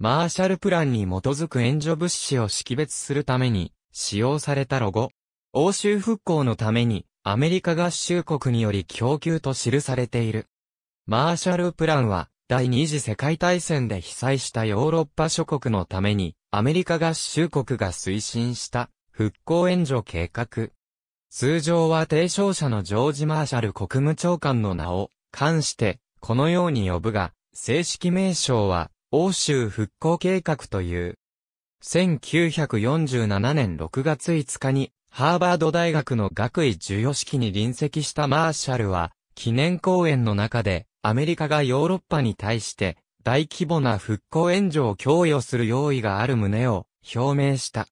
マーシャルプランに基づく援助物資を識別するために使用されたロゴ。欧州復興のためにアメリカ合衆国により供給と記されている。マーシャルプランは第二次世界大戦で被災したヨーロッパ諸国のためにアメリカ合衆国が推進した復興援助計画。通常は提唱者のジョージ・マーシャル国務長官の名を冠してこのように呼ぶが、正式名称は欧州復興計画という、1947年6月5日に、ハーバード大学の学位授与式に臨席したマーシャルは、記念講演の中で、アメリカがヨーロッパに対して、大規模な復興援助を供与する用意がある旨を表明した。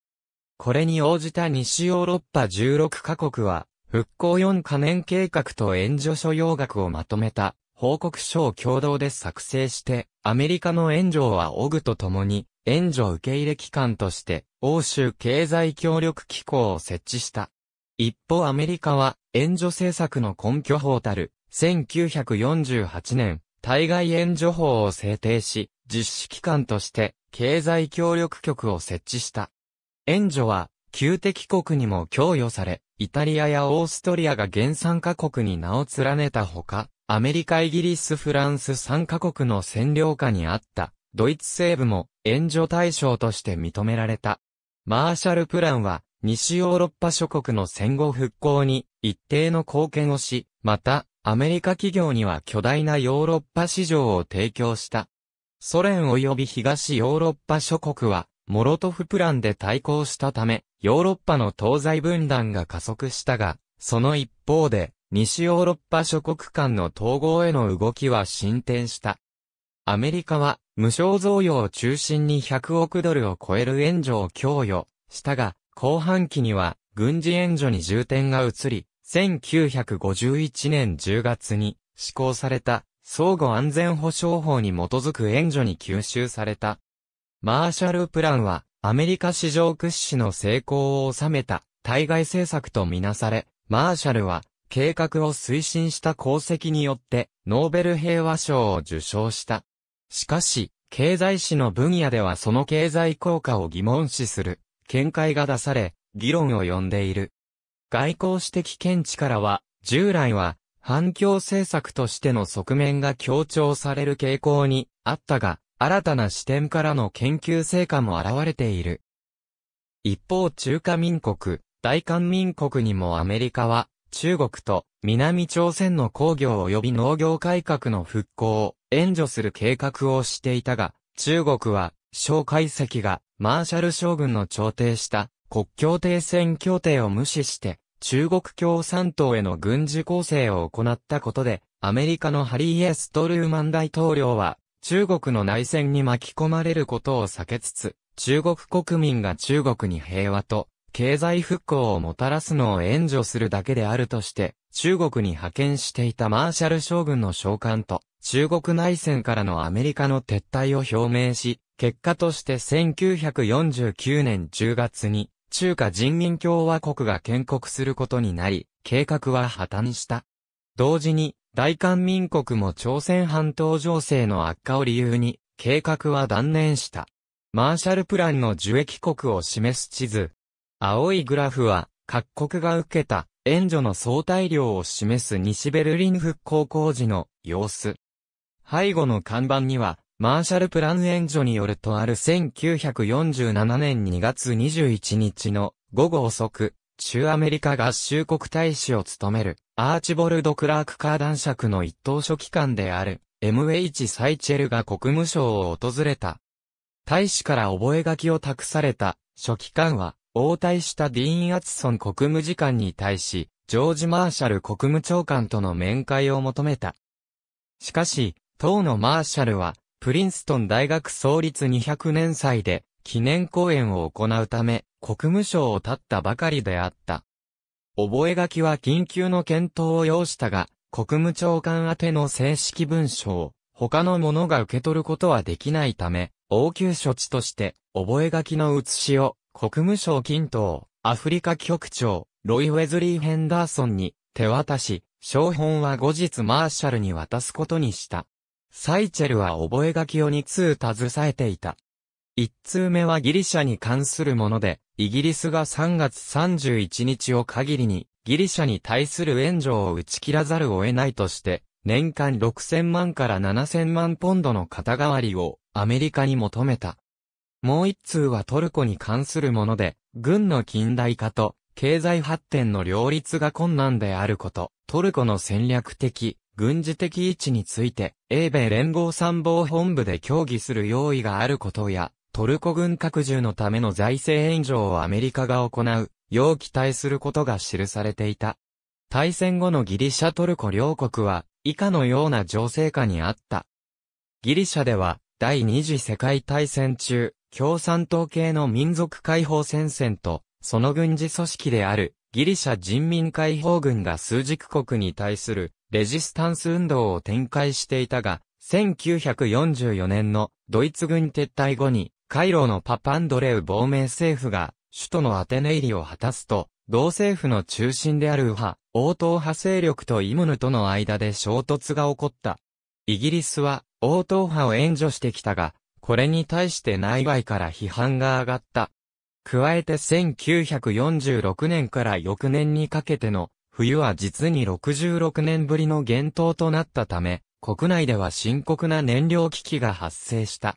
これに応じた西ヨーロッパ16カ国は、復興4カ年計画と援助所要額をまとめた報告書を共同で作成して、アメリカの援助はオグと共に、援助受け入れ機関として、欧州経済協力機構を設置した。一方アメリカは、援助政策の根拠法たる、1948年、対外援助法を制定し、実施機関として、経済協力局を設置した。援助は、旧敵国にも供与され、イタリアやオーストリアが原産各国に名を連ねたほか、アメリカイギリスフランス3カ国の占領下にあったドイツ西部も援助対象として認められた。マーシャルプランは西ヨーロッパ諸国の戦後復興に一定の貢献をし、またアメリカ企業には巨大なヨーロッパ市場を提供した。ソ連及び東ヨーロッパ諸国はモロトフプランで対抗したため、ヨーロッパの東西分断が加速したが、その一方で、西ヨーロッパ諸国間の統合への動きは進展した。アメリカは無償贈与を中心に100億ドルを超える援助を供与したが、後半期には軍事援助に重点が移り、1951年10月に施行された相互安全保障法に基づく援助に吸収された。マーシャルプランはアメリカ史上屈指の成功を収めた対外政策とみなされ、マーシャルは計画を推進した功績によって、ノーベル平和賞を受賞した。しかし、経済史の分野ではその経済効果を疑問視する、見解が出され、議論を呼んでいる。外交史的見地からは、従来は、反共政策としての側面が強調される傾向にあったが、新たな視点からの研究成果も現れている。一方中華民国、大韓民国にもアメリカは中国と南朝鮮の工業及び農業改革の復興を援助する計画をしていたが、中国は、蒋介石がマーシャル将軍の調停した国境停戦協定を無視して、中国共産党への軍事攻勢を行ったことで、アメリカのハリー・エストルーマン大統領は、中国の内戦に巻き込まれることを避けつつ、中国国民が中国に平和と経済復興をもたらすのを援助するだけであるとして、中国に派遣していたマーシャル将軍の召喚と、中国内戦からのアメリカの撤退を表明し、結果として1949年10月に、中華人民共和国が建国することになり、計画は破綻した。同時に、大韓民国も朝鮮半島情勢の悪化を理由に、計画は断念した。マーシャルプランの受益国を示す地図、青いグラフは、各国が受けた援助の相対量を示す西ベルリン復興工事の様子。背後の看板には、マーシャルプラン援助によるとある1947年2月21日の午後遅く、中アメリカ合衆国大使を務めるアーチボルド・クラーク・カーダン爵の一等書記官である MH サイチェルが国務省を訪れた。大使から覚書を託された書記官は応対したディーン・アツソン国務次官に対し、ジョージ・マーシャル国務長官との面会を求めた。しかし、当のマーシャルは、プリンストン大学創立200年祭で、記念講演を行うため、国務省を立ったばかりであった。覚書は緊急の検討を要したが、国務長官宛ての正式文書を、他の者が受け取ることはできないため、応急処置として、覚書の写しを国務省近東、アフリカ局長、ロイ・ウェズリー・ヘンダーソンに手渡し、商本は後日マーシャルに渡すことにした。サイチェルは覚書を2通携えていた。1通目はギリシャに関するもので、イギリスが3月31日を限りに、ギリシャに対する援助を打ち切らざるを得ないとして、年間6000万から7000万ポンドの肩代わりをアメリカに求めた。もう一通はトルコに関するもので、軍の近代化と経済発展の両立が困難であること、トルコの戦略的、軍事的位置について、英米連合参謀本部で協議する用意があることや、トルコ軍拡充のための財政援助をアメリカが行う、よう期待することが記されていた。大戦後のギリシャトルコ両国は、以下のような情勢下にあった。ギリシャでは、第二次世界大戦中、共産党系の民族解放戦線と、その軍事組織であるギリシャ人民解放軍が数軸国に対するレジスタンス運動を展開していたが、1944年のドイツ軍撤退後に、カイロのパパンドレウ亡命政府が首都のアテネ入りを果たすと、同政府の中心である右派、応答派勢力とイムヌとの間で衝突が起こった。イギリスは、応答派を援助してきたが、これに対して内外から批判が上がった。加えて1946年から翌年にかけての冬は実に66年ぶりの減冬となったため、国内では深刻な燃料危機が発生した。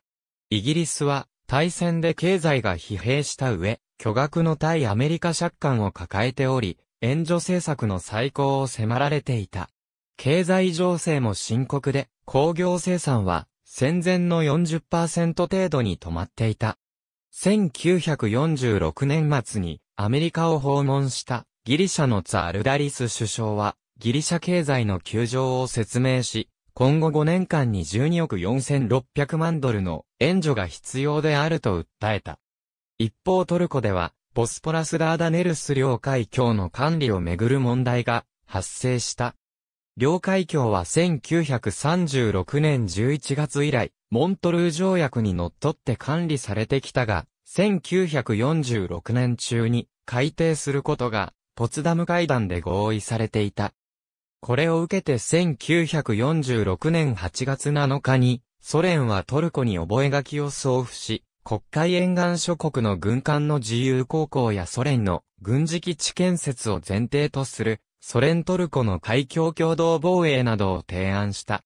イギリスは大戦で経済が疲弊した上、巨額の対アメリカ借款を抱えており、援助政策の再考を迫られていた。経済情勢も深刻で、工業生産は戦前の40%程度に止まっていた。1946年末にアメリカを訪問したギリシャのツァルダリス首相はギリシャ経済の窮状を説明し、今後5年間に12億4600万ドルの援助が必要であると訴えた。一方トルコでは、ボスポラスダーダネルス領海峡の管理をめぐる問題が発生した。両海峡は1936年11月以来、モントルー条約に則っって管理されてきたが、1946年中に改定することが、ポツダム会談で合意されていた。これを受けて1946年8月7日に、ソ連はトルコに覚書を送付し、国会沿岸諸国の軍艦の自由航行やソ連の軍事基地建設を前提とするソ連トルコの海峡共同防衛などを提案した。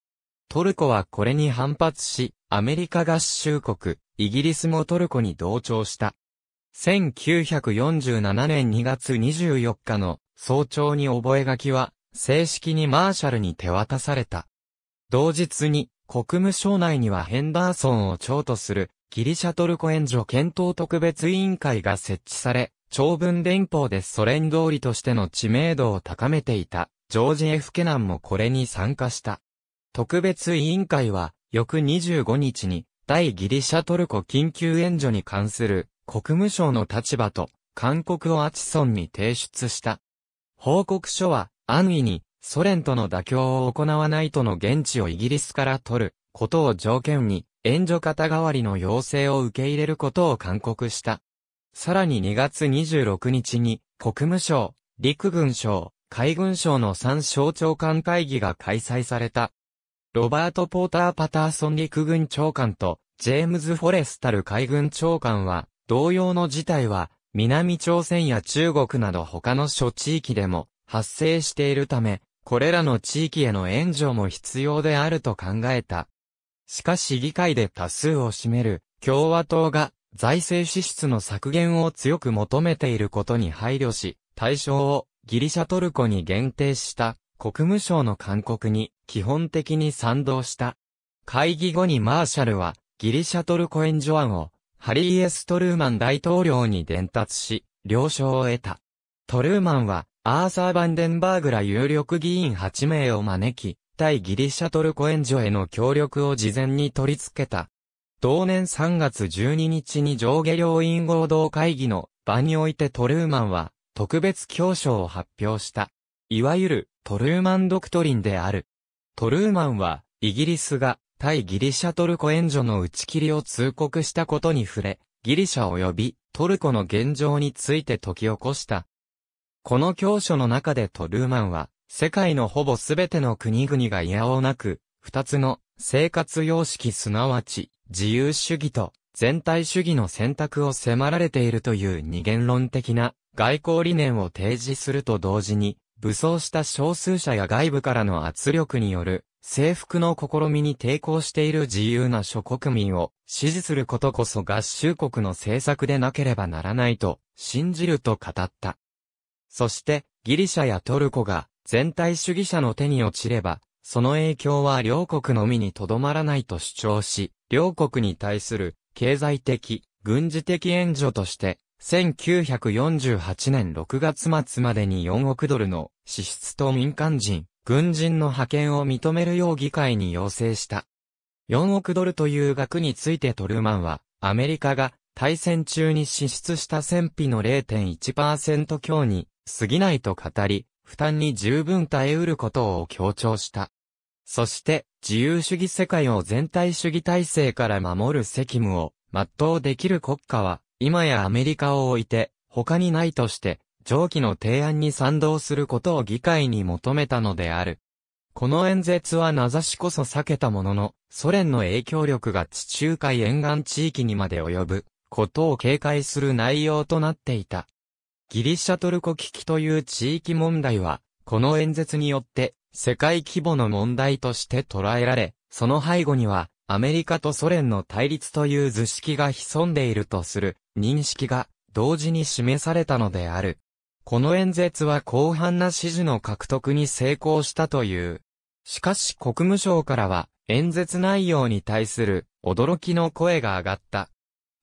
トルコはこれに反発し、アメリカ合衆国、イギリスもトルコに同調した。1947年2月24日の早朝に覚書は、正式にマーシャルに手渡された。同日に、国務省内にはヘンダーソンを長とするギリシャトルコ援助検討特別委員会が設置され、長文連邦でソ連通りとしての知名度を高めていた、ジョージ・エフ・ケナンもこれに参加した。特別委員会は、翌25日に、第ギリシャトルコ緊急援助に関する国務省の立場と、韓国をアチソンに提出した。報告書は、安易に、ソ連との妥協を行わないとの現地をイギリスから取ることを条件に、援助肩代わりの要請を受け入れることを勧告した。さらに2月26日に、国務省、陸軍省、海軍省の3省長官会議が開催された。ロバート・ポーター・パターソン陸軍長官と、ジェームズ・フォレスタル海軍長官は、同様の事態は、南朝鮮や中国など他の諸地域でも発生しているため、これらの地域への援助も必要であると考えた。しかし議会で多数を占める共和党が財政支出の削減を強く求めていることに配慮し、対象をギリシャトルコに限定した国務省の勧告に基本的に賛同した。会議後にマーシャルはギリシャトルコ援助案をハリー・エス・トルーマン大統領に伝達し、了承を得た。トルーマンはアーサー・バンデンバーグら有力議員8名を招き、対ギリシャトルコ援助への協力を事前に取り付けた同年3月12日に上下両院合同会議の場においてトルーマンは特別教書を発表した。いわゆるトルーマンドクトリンである。トルーマンはイギリスが対ギリシャトルコ援助の打ち切りを通告したことに触れ、ギリシャ及びトルコの現状について解き起こした。この教書の中でトルーマンは、世界のほぼすべての国々がいやおなく、二つの生活様式すなわち自由主義と全体主義の選択を迫られているという二元論的な外交理念を提示すると同時に、武装した少数者や外部からの圧力による征服の試みに抵抗している自由な諸国民を支持することこそ合衆国の政策でなければならないと信じると語った。そして、ギリシャやトルコが全体主義者の手に落ちれば、その影響は両国のみにとどまらないと主張し、両国に対する経済的、軍事的援助として、1948年6月末までに4億ドルの支出と民間人、軍人の派遣を認めるよう議会に要請した。4億ドルという額についてトルマンは、アメリカが対戦中に支出した戦費の0.1%強に過ぎないと語り、負担に十分耐えうることを強調した。そして、自由主義世界を全体主義体制から守る責務を全うできる国家は、今やアメリカを置いて、他にないとして、上記の提案に賛同することを議会に求めたのである。この演説は名指しこそ避けたものの、ソ連の影響力が地中海沿岸地域にまで及ぶ、ことを警戒する内容となっていた。ギリシャトルコ危機という地域問題は、この演説によって世界規模の問題として捉えられ、その背後には、アメリカとソ連の対立という図式が潜んでいるとする認識が同時に示されたのである。この演説は広範な支持の獲得に成功したという。しかし国務省からは演説内容に対する驚きの声が上がった。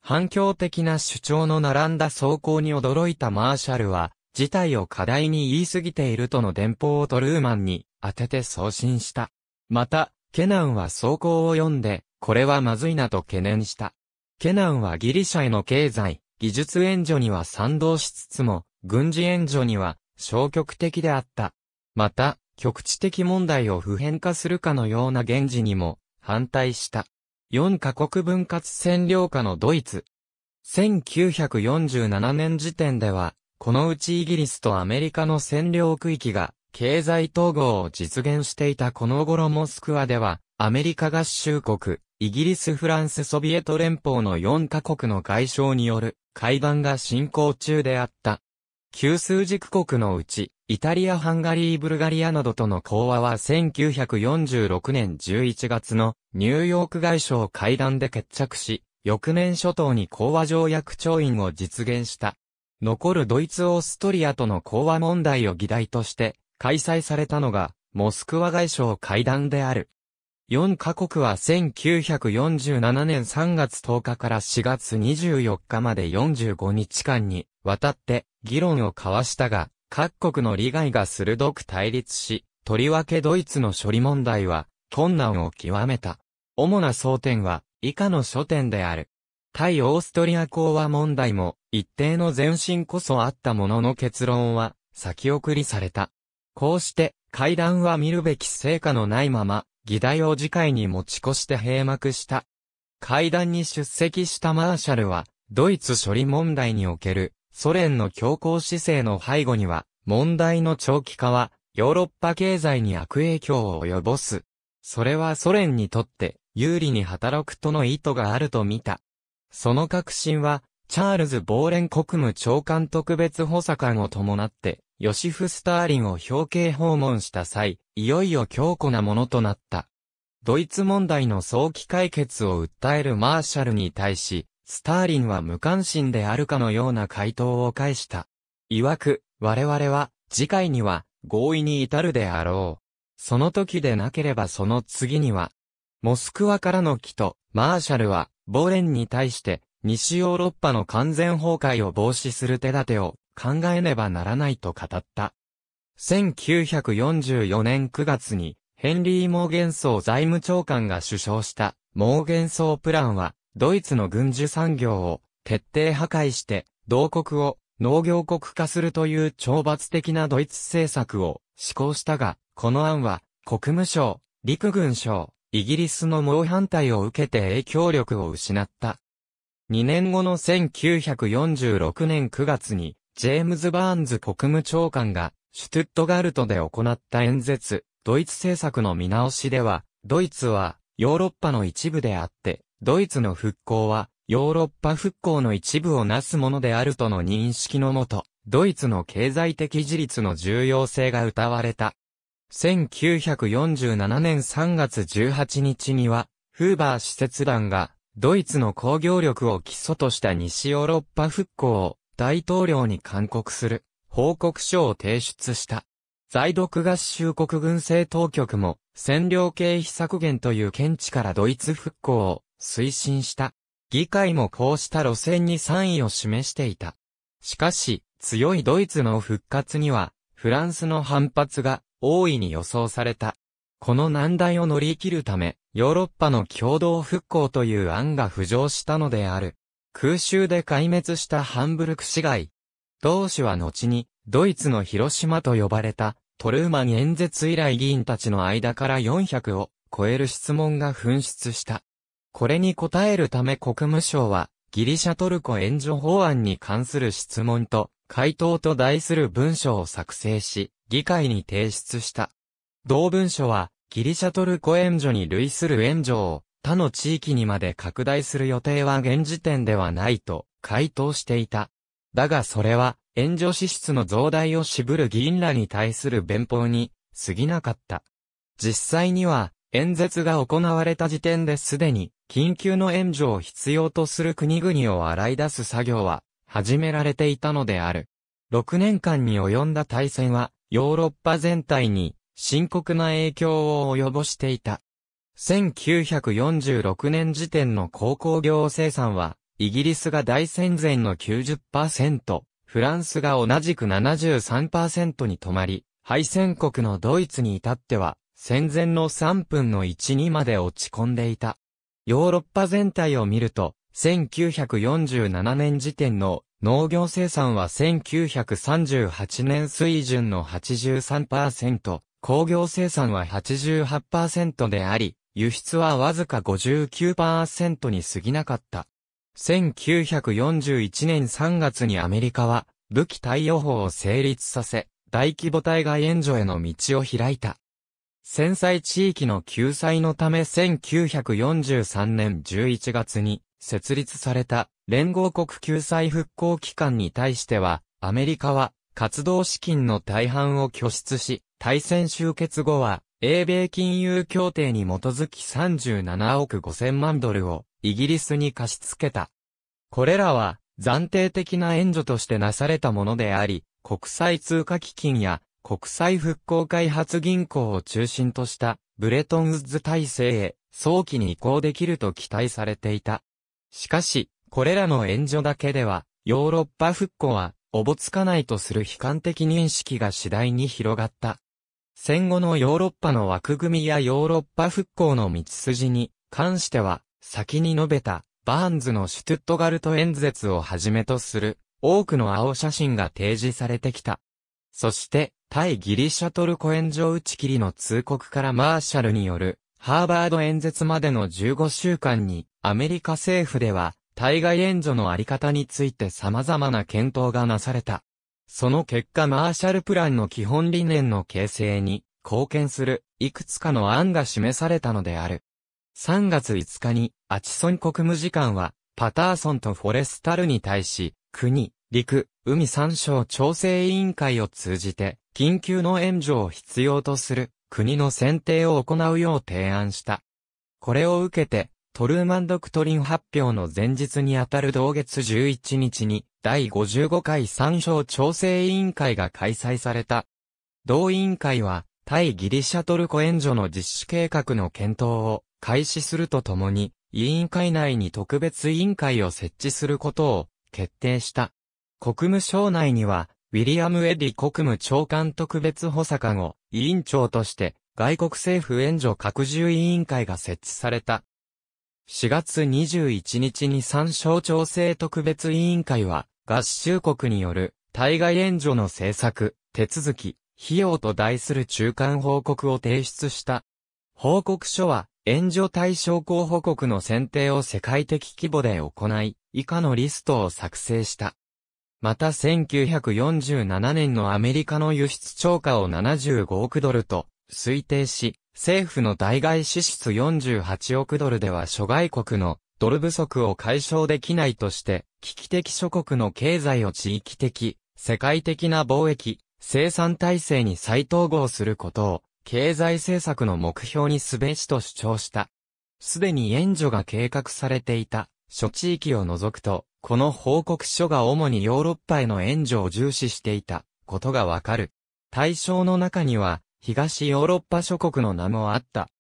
反響的な主張の並んだ走行に驚いたマーシャルは、事態を課題に言い過ぎているとの電報をトルーマンに当てて送信した。また、ケナンは走行を読んで、これはまずいなと懸念した。ケナンはギリシャへの経済、技術援助には賛同しつつも、軍事援助には消極的であった。また、局地的問題を普遍化するかのような現時にも反対した。4カ国分割占領下のドイツ。1947年時点では、このうちイギリスとアメリカの占領区域が経済統合を実現していたこの頃モスクワでは、アメリカ合衆国、イギリスフランスソビエト連邦の4カ国の外相による会談が進行中であった。旧数軸国のうち、イタリア・ハンガリー・ブルガリアなどとの講和は1946年11月のニューヨーク外相会談で決着し、翌年初頭に講和条約調印を実現した。残るドイツ・オーストリアとの講和問題を議題として、開催されたのが、モスクワ外相会談である。4カ国は1947年3月10日から4月24日まで45日間にわたって議論を交わしたが、各国の利害が鋭く対立し、とりわけドイツの処理問題は困難を極めた。主な争点は以下の書点である。対オーストリア講和問題も一定の前進こそあったものの結論は先送りされた。こうして、会談は見るべき成果のないまま、議題を次回に持ち越して閉幕した。会談に出席したマーシャルは、ドイツ処理問題における、ソ連の強硬姿勢の背後には、問題の長期化は、ヨーロッパ経済に悪影響を及ぼす。それはソ連にとって、有利に働くとの意図があると見た。その確信は、チャールズ・ボーレン国務長官特別補佐官を伴って、ヨシフ・スターリンを表敬訪問した際、いよいよ強固なものとなった。ドイツ問題の早期解決を訴えるマーシャルに対し、スターリンは無関心であるかのような回答を返した。曰く、我々は、次回には、合意に至るであろう。その時でなければその次には、モスクワからの帰と、マーシャルは、ボーレンに対して、西ヨーロッパの完全崩壊を防止する手立てを考えねばならないと語った。1944年9月に、ヘンリー・モーゲンソー財務長官が首相した、モーゲンソープランは、ドイツの軍需産業を徹底破壊して、同国を農業国化するという懲罰的なドイツ政策を施行したが、この案は、国務省、陸軍省、イギリスの猛反対を受けて影響力を失った。2年後の1946年9月に、ジェームズ・バーンズ国務長官が、シュトゥットガルトで行った演説、ドイツ政策の見直しでは、ドイツは、ヨーロッパの一部であって、ドイツの復興は、ヨーロッパ復興の一部をなすものであるとの認識のもと、ドイツの経済的自立の重要性が謳われた。1947年3月18日には、フーバー使節団が、ドイツの工業力を基礎とした西ヨーロッパ復興を、大統領に勧告する報告書を提出した。在独合衆国軍政当局も占領経費削減という見地からドイツ復興を推進した。議会もこうした路線に賛意を示していた。しかし、強いドイツの復活には、フランスの反発が大いに予想された。この難題を乗り切るため、ヨーロッパの共同復興という案が浮上したのである。空襲で壊滅したハンブルク市街。同市は後に、ドイツの広島と呼ばれた、トルーマン演説以来議員たちの間から400を超える質問が紛失した。これに答えるため国務省は、ギリシャトルコ援助法案に関する質問と、回答と題する文書を作成し、議会に提出した。同文書は、ギリシャトルコ援助に類する援助を、他の地域にまで拡大する予定は現時点ではないと回答していた。だがそれは援助支出の増大を渋る議員らに対する弁法に過ぎなかった。実際には演説が行われた時点ですでに緊急の援助を必要とする国々を洗い出す作業は始められていたのである。6年間に及んだ大戦はヨーロッパ全体に深刻な影響を及ぼしていた。1946年時点の鉱工業生産は、イギリスが大戦前の90%、フランスが同じく73%に止まり、敗戦国のドイツに至っては、戦前の3分の1にまで落ち込んでいた。ヨーロッパ全体を見ると、1947年時点の農業生産は1938年水準の83%、工業生産は88%であり、輸出はわずか59%に過ぎなかった。1941年3月にアメリカは武器対応法を成立させ、大規模対外援助への道を開いた。戦災地域の救済のため1943年11月に設立された連合国救済復興機関に対しては、アメリカは活動資金の大半を拠出し、大戦終結後は英米金融協定に基づき37億5000万ドルをイギリスに貸し付けた。これらは暫定的な援助としてなされたものであり、国際通貨基金や国際復興開発銀行を中心としたブレトンウッズ体制へ早期に移行できると期待されていた。しかし、これらの援助だけでは、ヨーロッパ復興はおぼつかないとする悲観的認識が次第に広がった。戦後のヨーロッパの枠組みやヨーロッパ復興の道筋に関しては、先に述べた、バーンズのシュトゥットガルト演説をはじめとする、多くの青写真が提示されてきた。そして、対ギリシャトルコ炎上打ち切りの通告からマーシャルによる、ハーバード演説までの15週間に、アメリカ政府では、対外援助のあり方について様々な検討がなされた。その結果マーシャルプランの基本理念の形成に貢献するいくつかの案が示されたのである。3月5日にアチソン国務次官はパターソンとフォレスタルに対し国、陸、海三省調整委員会を通じて緊急の援助を必要とする国の選定を行うよう提案した。これを受けてトルーマン・ドクトリン発表の前日にあたる同月11日に、第55回参照調整委員会が開催された。同委員会は、対ギリシャトルコ援助の実施計画の検討を開始するとともに、委員会内に特別委員会を設置することを決定した。国務省内には、ウィリアム・エディ国務長官特別補佐官を委員長として、外国政府援助拡充委員会が設置された。4月21日に三省調整特別委員会は、合衆国による対外援助の政策、手続き、費用と題する中間報告を提出した。報告書は、援助対象候補国の選定を世界的規模で行い、以下のリストを作成した。また1947年のアメリカの輸出超過を75億ドルと推定し、政府の代替支出48億ドルでは諸外国のドル不足を解消できないとして、危機的諸国の経済を地域的、世界的な貿易、生産体制に再統合することを、経済政策の目標にすべしと主張した。すでに援助が計画されていた、諸地域を除くと、この報告書が主にヨーロッパへの援助を重視していたことがわかる。対象の中には、東ヨーロッパ諸国の名もあった。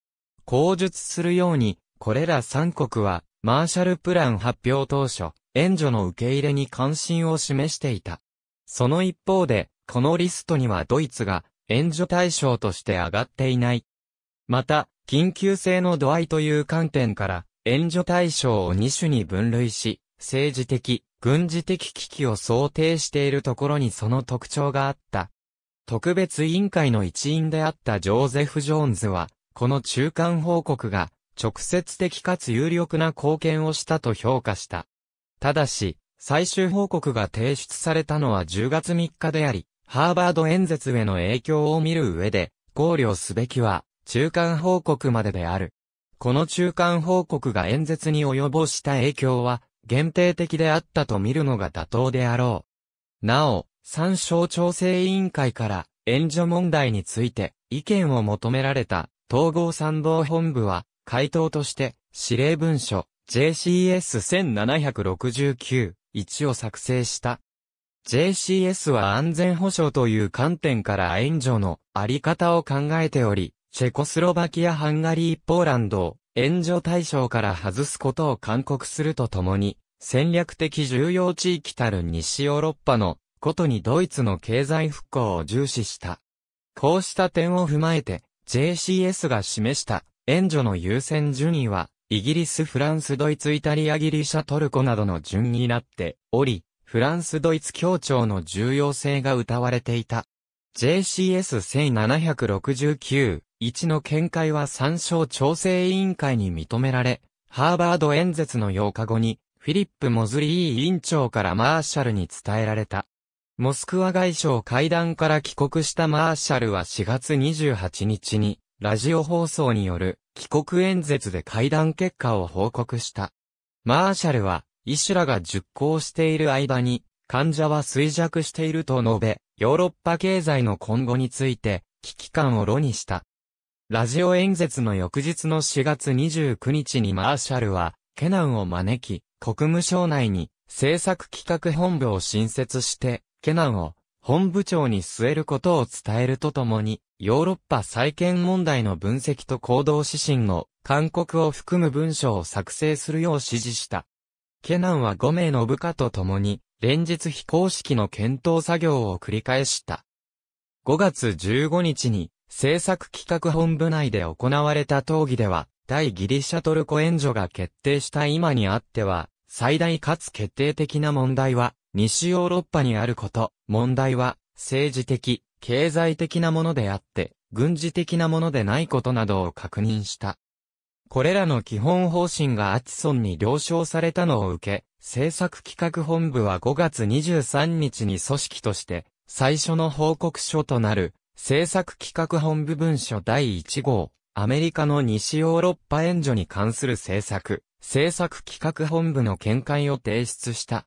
口述するように、これら三国は、マーシャルプラン発表当初、援助の受け入れに関心を示していた。その一方で、このリストにはドイツが、援助対象として上がっていない。また、緊急性の度合いという観点から、援助対象を2種に分類し、政治的、軍事的危機を想定しているところにその特徴があった。特別委員会の一員であったジョーゼフ・ジョーンズは、この中間報告が直接的かつ有力な貢献をしたと評価した。ただし、最終報告が提出されたのは10月3日であり、ハーバード演説への影響を見る上で、考慮すべきは、中間報告までである。この中間報告が演説に及ぼした影響は、限定的であったと見るのが妥当であろう。なお、参照調整委員会から援助問題について意見を求められた統合参謀本部は回答として司令文書 JCS1769-1 を作成した。JCS は安全保障という観点から援助のあり方を考えており、チェコスロバキア・ハンガリー・ポーランドを援助対象から外すことを勧告するとともに、戦略的重要地域たる西ヨーロッパのことにドイツの経済復興を重視した。こうした点を踏まえて、JCS が示した援助の優先順位は、イギリス、フランス、ドイツ、イタリア、ギリシャ、トルコなどの順になっており、フランス、ドイツ協調の重要性が謳われていた。JCS1769-1 の見解は参照調整委員会に認められ、ハーバード演説の8日後に、フィリップ・モズリー委員長からマーシャルに伝えられた。モスクワ外相会談から帰国したマーシャルは4月28日に、ラジオ放送による帰国演説で会談結果を報告した。マーシャルは、医師らが熟考している間に、患者は衰弱していると述べ、ヨーロッパ経済の今後について、危機感を露にした。ラジオ演説の翌日の4月29日にマーシャルは、ケナンを招き、国務省内に政策企画本部を新設して、ケナンを本部長に据えることを伝えるとともに、ヨーロッパ再建問題の分析と行動指針の勧告を含む文書を作成するよう指示した。ケナンは5名の部下と共に、連日非公式の検討作業を繰り返した。5月15日に、政策企画本部内で行われた討議では、対ギリシャトルコ援助が決定した今にあっては、最大かつ決定的な問題は、西ヨーロッパにあること、問題は、政治的、経済的なものであって、軍事的なものでないことなどを確認した。これらの基本方針がアチソンに了承されたのを受け、政策企画本部は5月23日に組織として、最初の報告書となる、政策企画本部文書第1号、アメリカの西ヨーロッパ援助に関する政策、政策企画本部の見解を提出した。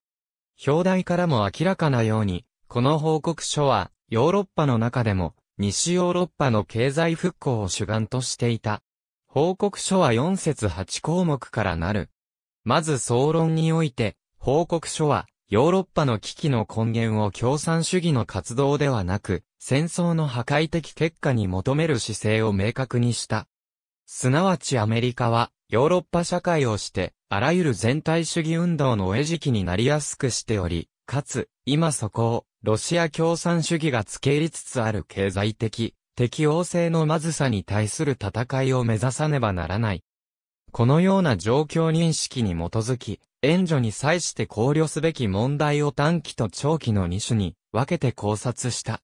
表題からも明らかなように、この報告書は、ヨーロッパの中でも、西ヨーロッパの経済復興を主眼としていた。報告書は4節8項目からなる。まず総論において、報告書は、ヨーロッパの危機の根源を共産主義の活動ではなく、戦争の破壊的結果に求める姿勢を明確にした。すなわちアメリカは、ヨーロッパ社会をして、あらゆる全体主義運動の餌食になりやすくしており、かつ、今そこを、ロシア共産主義がつけ入りつつある経済的、適応性のまずさに対する戦いを目指さねばならない。このような状況認識に基づき、援助に際して考慮すべき問題を短期と長期の2種に分けて考察した。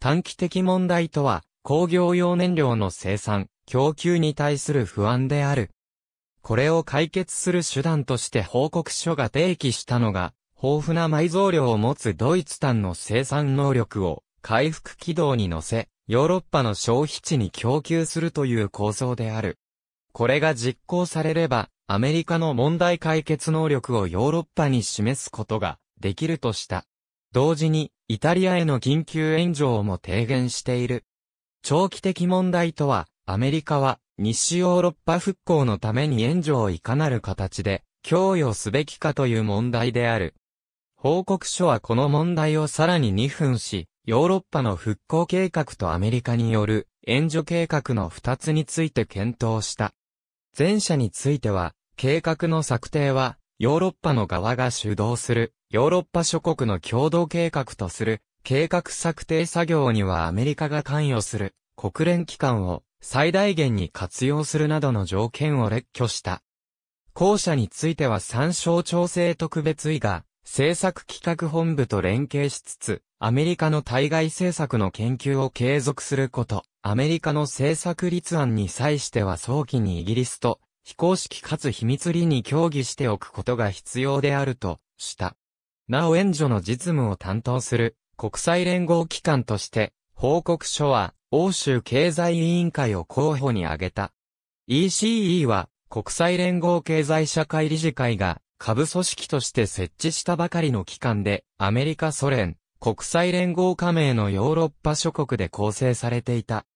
短期的問題とは、工業用燃料の生産、供給に対する不安であるこれを解決する手段として報告書が提起したのが、豊富な埋蔵量を持つドイツ単の生産能力を回復軌道に乗せ、ヨーロッパの消費地に供給するという構想である。これが実行されれば、アメリカの問題解決能力をヨーロッパに示すことができるとした。同時に、イタリアへの緊急援助をも提言している。長期的問題とは、アメリカは西ヨーロッパ復興のために援助をいかなる形で供与すべきかという問題である。報告書はこの問題をさらに2分し、ヨーロッパの復興計画とアメリカによる援助計画の2つについて検討した。前者については、計画の策定は、ヨーロッパの側が主導する、ヨーロッパ諸国の共同計画とする、計画策定作業にはアメリカが関与する、国連機関を最大限に活用するなどの条件を列挙した。後者については参照調整特別委が、政策企画本部と連携しつつ、アメリカの対外政策の研究を継続すること、アメリカの政策立案に際しては早期にイギリスと、非公式かつ秘密裏に協議しておくことが必要であると、した。なお援助の実務を担当する、国際連合機関として、報告書は、欧州経済委員会を候補に挙げた。ECE は国際連合経済社会理事会が下部組織として設置したばかりの機関で、アメリカソ連、国際連合加盟のヨーロッパ諸国で構成されていた。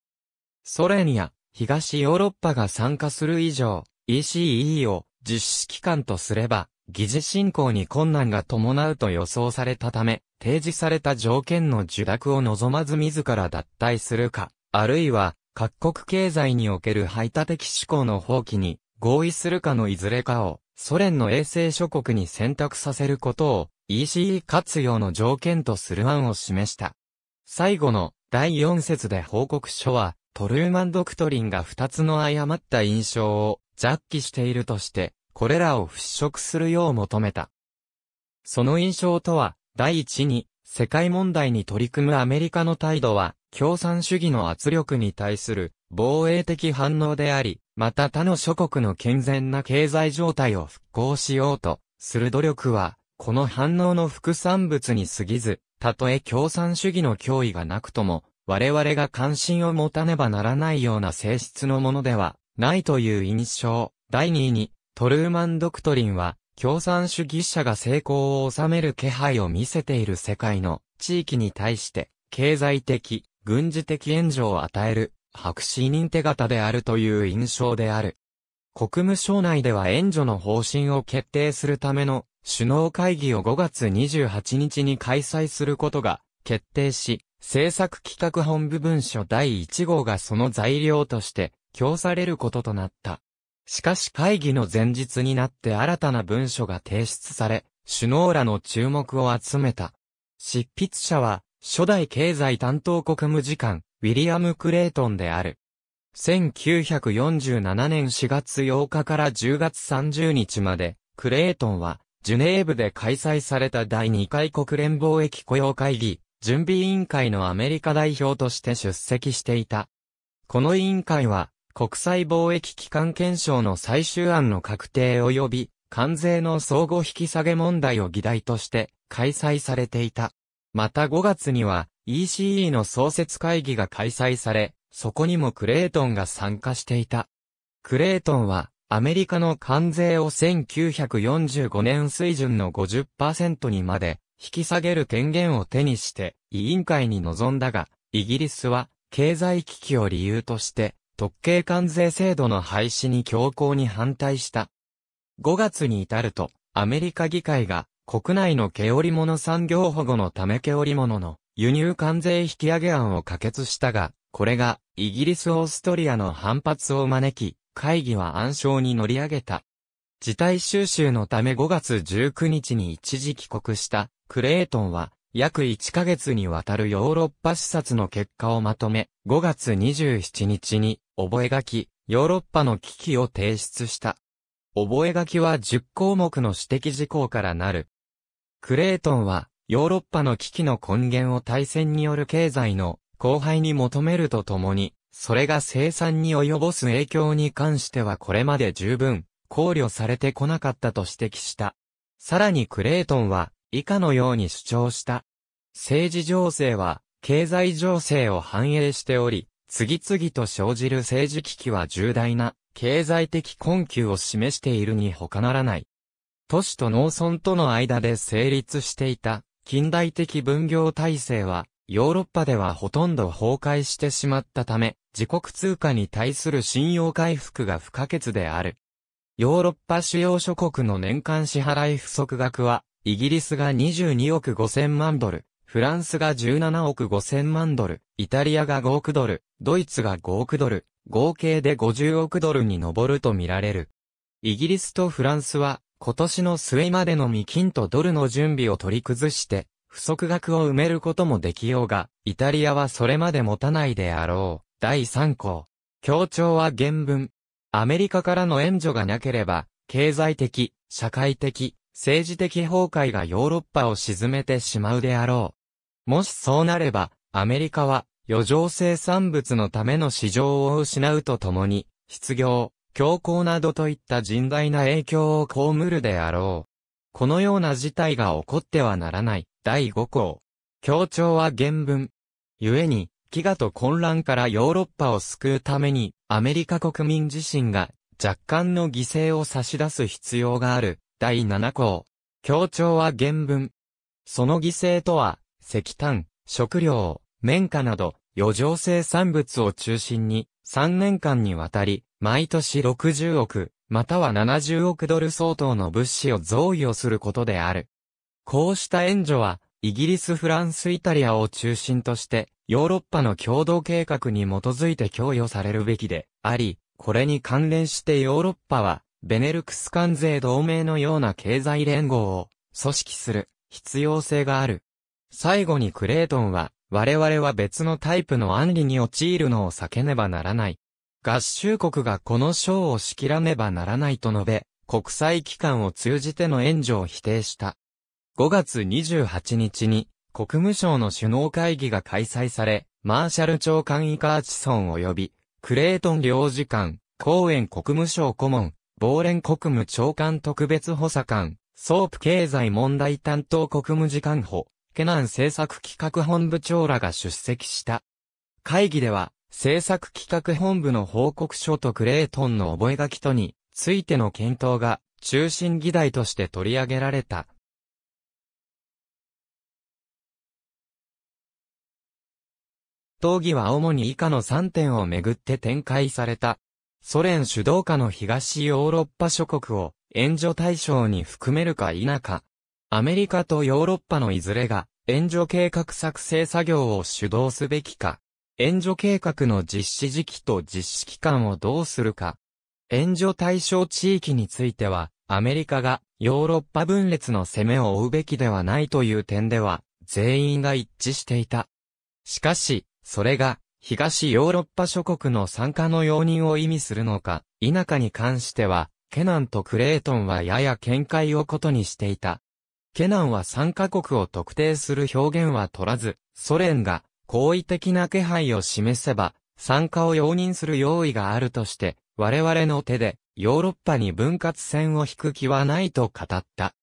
ソ連や東ヨーロッパが参加する以上、ECE を実施機関とすれば、疑似進行に困難が伴うと予想されたため、提示された条件の受諾を望まず自ら脱退するか、あるいは、各国経済における排他的思考の放棄に合意するかのいずれかを、ソ連の衛星諸国に選択させることを、ECE 活用の条件とする案を示した。最後の第4節で報告書は、トルーマンドクトリンが2つの誤った印象をジャッキしているとして、これらを払拭するよう求めた。その印象とは、第一に、世界問題に取り組むアメリカの態度は、共産主義の圧力に対する防衛的反応であり、また他の諸国の健全な経済状態を復興しようとする努力は、この反応の副産物に過ぎず、たとえ共産主義の脅威がなくとも、我々が関心を持たねばならないような性質のものでは、ないという印象。第2に、トルーマン・ドクトリンは、共産主義者が成功を収める気配を見せている世界の地域に対して、経済的、軍事的援助を与える、白紙認定型であるという印象である。国務省内では援助の方針を決定するための首脳会議を5月28日に開催することが決定し、政策企画本部文書第1号がその材料として供されることとなった。しかし会議の前日になって新たな文書が提出され、首脳らの注目を集めた。執筆者は、初代経済担当国務次官、ウィリアム・クレイトンである。1947年4月8日から10月30日まで、クレイトンは、ジュネーブで開催された第2回国連貿易雇用会議、準備委員会のアメリカ代表として出席していた。この委員会は、国際貿易機関憲章の最終案の確定及び、関税の相互引き下げ問題を議題として開催されていた。また5月には ECE の創設会議が開催され、そこにもクレートンが参加していた。クレートンはアメリカの関税を1945年水準の50%にまで引き下げる権限を手にして委員会に臨んだが、イギリスは経済危機を理由として特計関税制度の廃止に強硬に反対した。5月に至ると、アメリカ議会が、国内の毛織物産業保護のため毛織物の輸入関税引き上げ案を可決したが、これがイギリス・オーストリアの反発を招き、会議は暗礁に乗り上げた。事態収集のため5月19日に一時帰国したクレイトンは、約1ヶ月にわたるヨーロッパ視察の結果をまとめ、5月27日に覚書、ヨーロッパの危機を提出した。覚書は10項目の指摘事項からなる。クレイトンは、ヨーロッパの危機の根源を対戦による経済の荒廃に求めるとともに、それが生産に及ぼす影響に関してはこれまで十分考慮されてこなかったと指摘した。さらにクレイトンは以下のように主張した。政治情勢は経済情勢を反映しており、次々と生じる政治危機は重大な経済的困窮を示しているに他ならない。都市と農村との間で成立していた近代的分業体制はヨーロッパではほとんど崩壊してしまったため、自国通貨に対する信用回復が不可欠である。ヨーロッパ主要諸国の年間支払い不足額は、イギリスが22億5000万ドル、フランスが17億5000万ドル、イタリアが5億ドル、ドイツが5億ドル、合計で50億ドルに上ると見られる。イギリスとフランスは、今年の末までの未金とドルの準備を取り崩して、不足額を埋めることもできようが、イタリアはそれまで持たないであろう。第3項。協調は原文。アメリカからの援助がなければ、経済的、社会的、政治的崩壊がヨーロッパを沈めてしまうであろう。もしそうなれば、アメリカは、余剰生産物のための市場を失うとともに、失業、強行などといった甚大な影響を被るであろう。このような事態が起こってはならない。第5項。協調は原文。故に、飢餓と混乱からヨーロッパを救うために、アメリカ国民自身が若干の犠牲を差し出す必要がある。第7項。協調は原文。その犠牲とは、石炭、食料、綿花など、余剰生産物を中心に、3年間にわたり、毎年60億、または70億ドル相当の物資を贈与することである。こうした援助は、イギリス、フランス、イタリアを中心として、ヨーロッパの共同計画に基づいて供与されるべきであり、これに関連してヨーロッパは、ベネルクス関税同盟のような経済連合を組織する必要性がある。最後にクレイトンは、我々は別のタイプの暗理に陥るのを避けねばならない。合衆国がこの賞を仕切らねばならないと述べ、国際機関を通じての援助を否定した。5月28日に、国務省の首脳会議が開催され、マーシャル長官イカーチソン及び、クレイトン領事館、公園国務省顧問、ボーレン国務長官特別補佐官、ソープ経済問題担当国務次官補、ケナン政策企画本部長らが出席した。会議では、政策企画本部の報告書とクレイトンの覚書とについての検討が中心議題として取り上げられた。討議は主に以下の3点をめぐって展開された。ソ連主導下の東ヨーロッパ諸国を援助対象に含めるか否か。アメリカとヨーロッパのいずれが、援助計画作成作業を主導すべきか、援助計画の実施時期と実施期間をどうするか、援助対象地域については、アメリカがヨーロッパ分裂の攻めを負うべきではないという点では、全員が一致していた。しかし、それが、東ヨーロッパ諸国の参加の容認を意味するのか、田舎に関しては、ケナンとクレイトンはやや見解をことにしていた。ケナンは3カ国を特定する表現は取らず、ソ連が好意的な気配を示せば、参加を容認する用意があるとして、我々の手でヨーロッパに分割線を引く気はないと語った。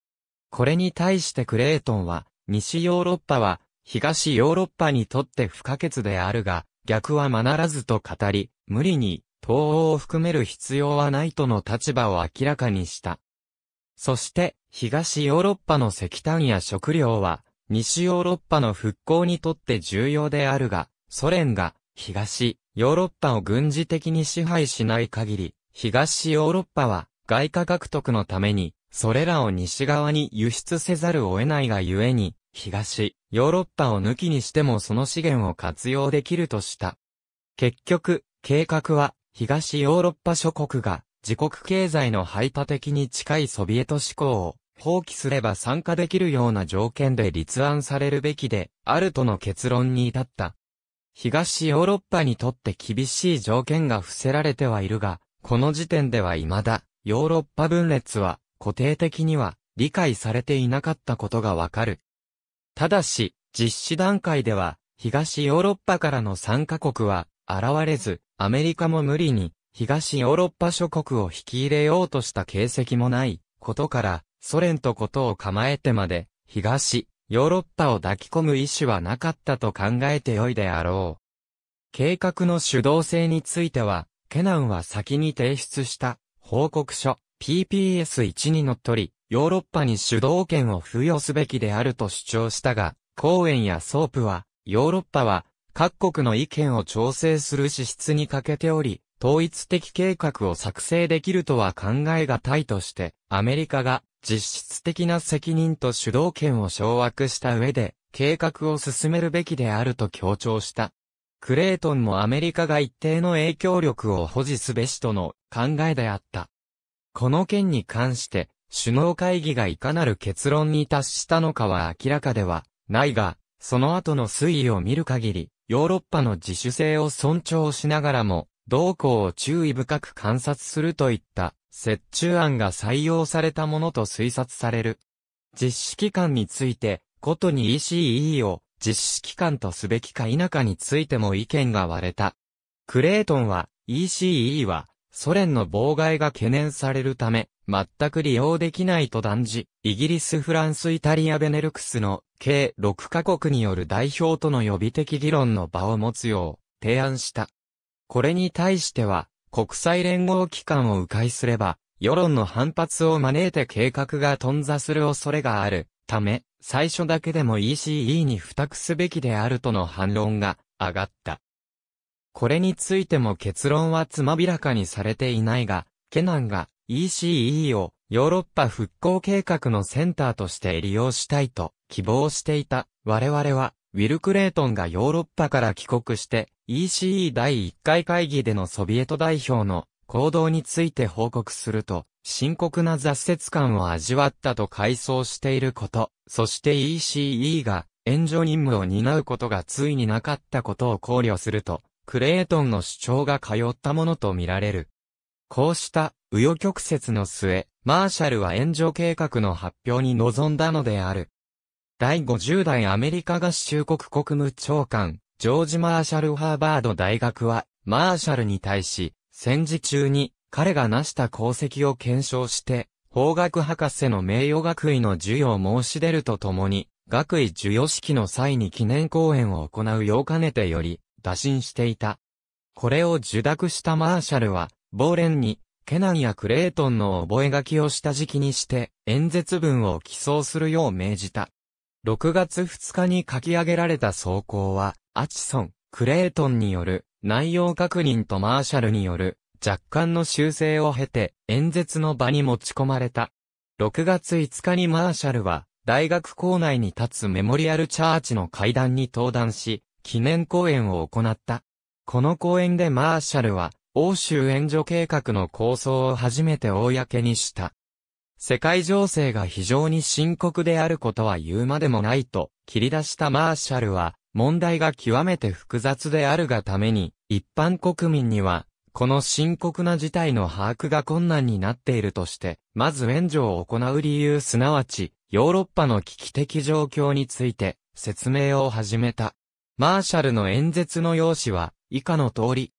これに対してクレートンは、西ヨーロッパは東ヨーロッパにとって不可欠であるが、逆はまならずと語り、無理に東欧を含める必要はないとの立場を明らかにした。そして、東ヨーロッパの石炭や食料は、西ヨーロッパの復興にとって重要であるが、ソ連が、東、ヨーロッパを軍事的に支配しない限り、東ヨーロッパは、外貨獲得のために、それらを西側に輸出せざるを得ないがゆえに、東、ヨーロッパを抜きにしてもその資源を活用できるとした。結局、計画は、東ヨーロッパ諸国が、自国経済の排他的に近いソビエト志向を放棄すれば参加できるような条件で立案されるべきで、あるとの結論に至った。東ヨーロッパにとって厳しい条件が伏せられてはいるが、この時点では未だ、ヨーロッパ分裂は固定的には理解されていなかったことがわかる。ただし、実施段階では、東ヨーロッパからの参加国は現れず、アメリカも無理に東ヨーロッパ諸国を引き入れようとした形跡もないことから、ソ連とことを構えてまで、東、ヨーロッパを抱き込む意思はなかったと考えてよいであろう。計画の主導性については、ケナンは先に提出した報告書 PPS1 にのっとり、ヨーロッパに主導権を付与すべきであると主張したが、公園やソープは、ヨーロッパは各国の意見を調整する資質に欠けており、統一的計画を作成できるとは考えがたいとして、アメリカが実質的な責任と主導権を掌握した上で、計画を進めるべきであると強調した。クレイトンもアメリカが一定の影響力を保持すべしとの考えであった。この件に関して、首脳会議がいかなる結論に達したのかは明らかではないが、その後の推移を見る限り、ヨーロッパの自主性を尊重しながらも、動向を注意深く観察するといった、折衷案が採用されたものと推察される。実施期間について、ことに ECE を実施期間とすべきか否かについても意見が割れた。クレイトンは、ECE は、ソ連の妨害が懸念されるため、全く利用できないと断じ、イギリス、フランス、イタリア、ベネルクスの計6カ国による代表との予備的議論の場を持つよう提案した。これに対しては、国際連合機関を迂回すれば、世論の反発を招いて計画が頓挫する恐れがあるため、最初だけでも ECE に付託すべきであるとの反論が上がった。これについても結論はつまびらかにされていないが、ケナンが ECE をヨーロッパ復興計画のセンターとして利用したいと希望していた我々はウィル・クレートンがヨーロッパから帰国して ECE 第1回会議でのソビエト代表の行動について報告すると、深刻な挫折感を味わったと回想していること、そして ECE が援助任務を担うことがついになかったことを考慮すると、クレートンの主張が通ったものとみられる。こうした、紆余曲折の末、マーシャルは援助計画の発表に臨んだのである。第50代アメリカ合衆国国務長官、ジョージ・マーシャル・ハーバード大学は、マーシャルに対し、戦時中に彼が成した功績を検証して、法学博士の名誉学位の授与を申し出るとともに、学位授与式の際に記念講演を行うよう兼ねてより、打診していた。これを受諾したマーシャルは、亡連に、ケナンやクレートンの覚書を下敷きにして、演説文を寄贈するよう命じた。6月2日に書き上げられた草稿は、アチソン、クレートンによる内容確認とマーシャルによる若干の修正を経て演説の場に持ち込まれた。6月5日にマーシャルは大学校内に立つメモリアルチャーチの階段に登壇し、記念講演を行った。この講演でマーシャルは、欧州援助計画の構想を初めて公にした。世界情勢が非常に深刻であることは言うまでもないと、切り出したマーシャルは、問題が極めて複雑であるがために、一般国民には、この深刻な事態の把握が困難になっているとして、まず援助を行う理由すなわち、ヨーロッパの危機的状況について、説明を始めた。マーシャルの演説の要旨は、以下の通り。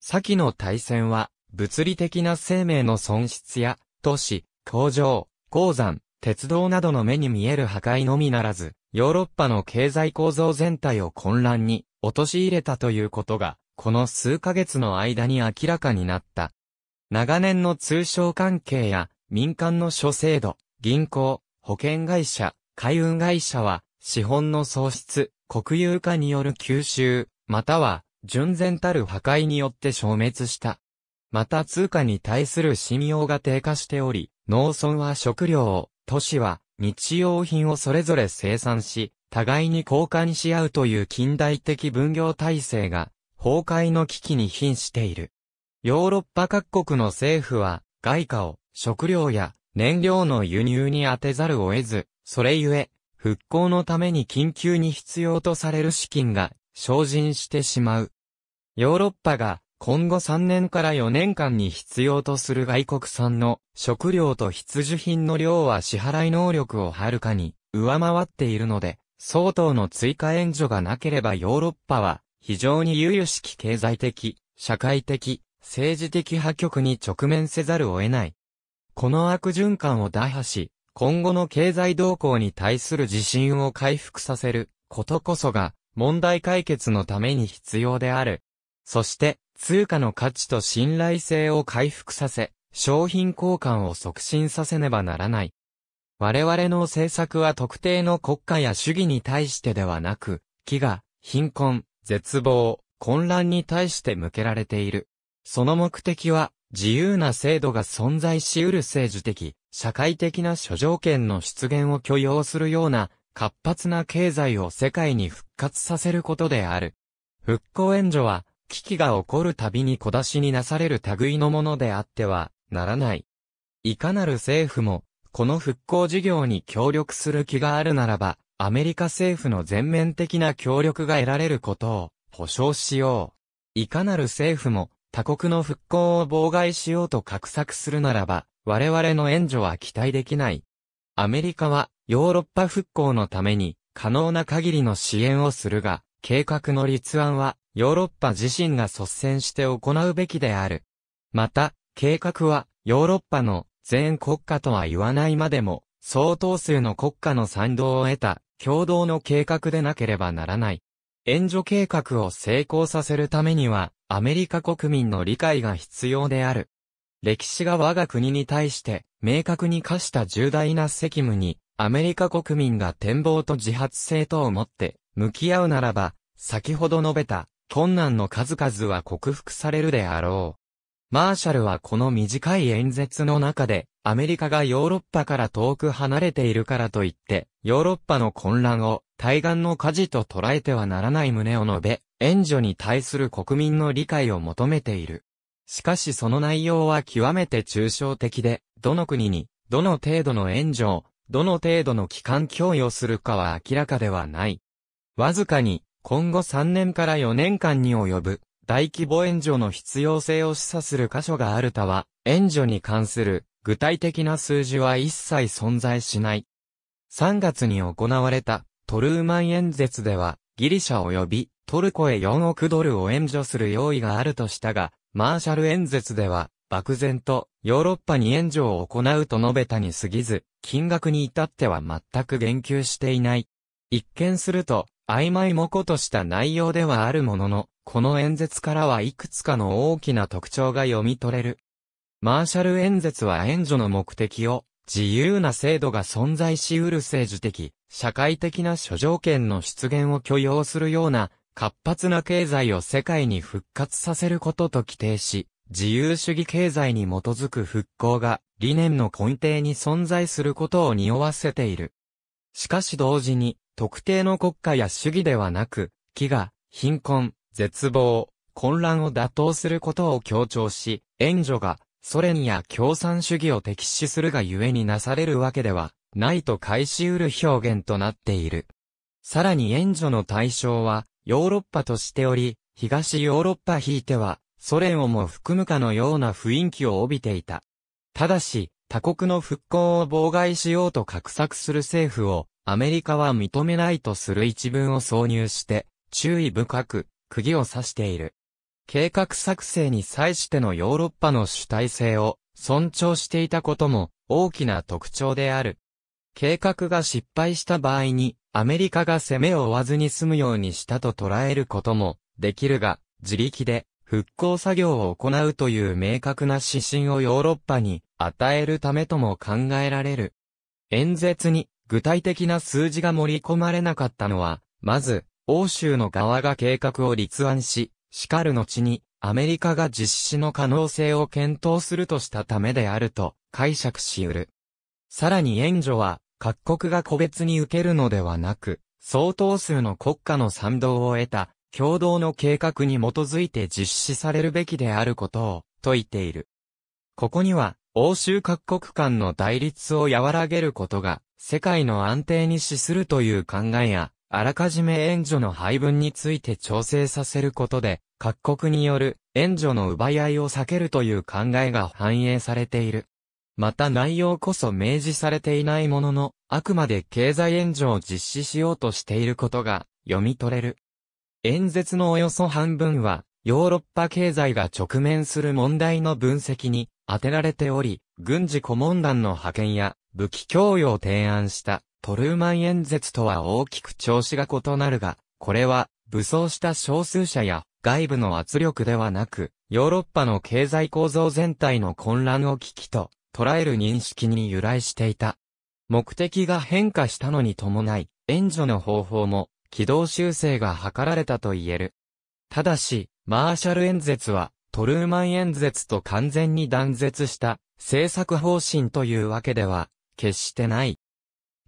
先の大戦は、物理的な生命の損失や、都市、工場、鉱山、鉄道などの目に見える破壊のみならず、ヨーロッパの経済構造全体を混乱に陥れたということが、この数ヶ月の間に明らかになった。長年の通商関係や民間の諸制度、銀行、保険会社、海運会社は、資本の喪失、国有化による吸収、または、純然たる破壊によって消滅した。また通貨に対する信用が低下しており、農村は食料を、都市は日用品をそれぞれ生産し、互いに交換し合うという近代的分業体制が崩壊の危機に瀕している。ヨーロッパ各国の政府は外貨を食料や燃料の輸入に当てざるを得ず、それゆえ復興のために緊急に必要とされる資金が精進してしまう。ヨーロッパが今後3年から4年間に必要とする外国産の食料と必需品の量は支払い能力をはるかに上回っているので、相当の追加援助がなければヨーロッパは非常に由々しき経済的、社会的、政治的破局に直面せざるを得ない。この悪循環を打破し、今後の経済動向に対する自信を回復させることこそが問題解決のために必要である。そして、通貨の価値と信頼性を回復させ、商品交換を促進させねばならない。我々の政策は特定の国家や主義に対してではなく、飢餓、貧困、絶望、混乱に対して向けられている。その目的は、自由な制度が存在し得る政治的、社会的な諸条件の出現を許容するような、活発な経済を世界に復活させることである。復興援助は、危機が起こるたびに小出しになされる類のものであってはならない。いかなる政府も、この復興事業に協力する気があるならば、アメリカ政府の全面的な協力が得られることを保証しよう。いかなる政府も他国の復興を妨害しようと画策するならば、我々の援助は期待できない。アメリカはヨーロッパ復興のために可能な限りの支援をするが、計画の立案はヨーロッパ自身が率先して行うべきである。また、計画は、ヨーロッパの全国家とは言わないまでも、相当数の国家の賛同を得た、共同の計画でなければならない。援助計画を成功させるためには、アメリカ国民の理解が必要である。歴史が我が国に対して、明確に課した重大な責務に、アメリカ国民が展望と自発性とをって、向き合うならば、先ほど述べた、困難の数々は克服されるであろう。マーシャルはこの短い演説の中で、アメリカがヨーロッパから遠く離れているからといって、ヨーロッパの混乱を対岸の火事と捉えてはならない旨を述べ、援助に対する国民の理解を求めている。しかしその内容は極めて抽象的で、どの国に、どの程度の援助を、どの程度の期間供与するかは明らかではない。わずかに、今後3年から4年間に及ぶ大規模援助の必要性を示唆する箇所があるたは、援助に関する具体的な数字は一切存在しない。3月に行われたトルーマン演説では、ギリシャ及びトルコへ4億ドルを援助する用意があるとしたが、マーシャル演説では、漠然とヨーロッパに援助を行うと述べたに過ぎず、金額に至っては全く言及していない。一見すると、曖昧もことした内容ではあるものの、この演説からはいくつかの大きな特徴が読み取れる。マーシャル演説は援助の目的を、自由な制度が存在しうる政治的、社会的な諸条件の出現を許容するような、活発な経済を世界に復活させることと規定し、自由主義経済に基づく復興が理念の根底に存在することを匂わせている。しかし同時に、特定の国家や主義ではなく、飢餓、貧困、絶望、混乱を打倒することを強調し、援助がソ連や共産主義を敵視するがゆえになされるわけではないと返し得る表現となっている。さらに援助の対象はヨーロッパとしており、東ヨーロッパひいてはソ連をも含むかのような雰囲気を帯びていた。ただし、他国の復興を妨害しようと画策する政府をアメリカは認めないとする一文を挿入して、注意深く、釘を刺している。計画作成に際してのヨーロッパの主体性を尊重していたことも大きな特徴である。計画が失敗した場合にアメリカが攻めを負わずに済むようにしたと捉えることもできるが、自力で復興作業を行うという明確な指針をヨーロッパに与えるためとも考えられる。演説に具体的な数字が盛り込まれなかったのは、まず、欧州の側が計画を立案し、しかる後に、アメリカが実施の可能性を検討するとしたためであると解釈し得る。さらに援助は各国が個別に受けるのではなく、相当数の国家の賛同を得た共同の計画に基づいて実施されるべきであることを説いている。ここには欧州各国間の対立を和らげることが世界の安定に資するという考えや、あらかじめ援助の配分について調整させることで、各国による援助の奪い合いを避けるという考えが反映されている。また内容こそ明示されていないものの、あくまで経済援助を実施しようとしていることが読み取れる。演説のおよそ半分は、ヨーロッパ経済が直面する問題の分析に当てられており、軍事顧問団の派遣や武器供与を提案したトルーマン演説とは大きく調子が異なるが、これは武装した少数者や外部の圧力ではなく、ヨーロッパの経済構造全体の混乱を危機と捉える認識に由来していた。目的が変化したのに伴い、援助の方法も軌道修正が図られたと言える。ただし、マーシャル演説はトルーマン演説と完全に断絶した政策方針というわけでは決してない。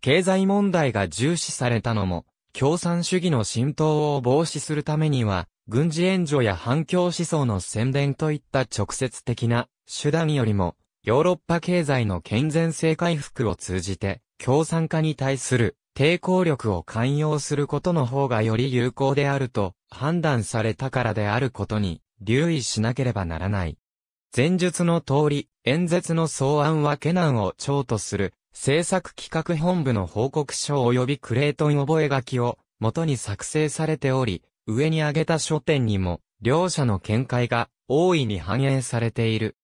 経済問題が重視されたのも、共産主義の浸透を防止するためには、軍事援助や反共思想の宣伝といった直接的な手段よりも、ヨーロッパ経済の健全性回復を通じて、共産化に対する抵抗力を寛容することの方がより有効であると判断されたからであることに留意しなければならない。前述の通り、演説の草案はケナンを長とする制作企画本部の報告書及びクレートン覚書を元に作成されており、上に挙げた書店にも、両者の見解が大いに反映されている。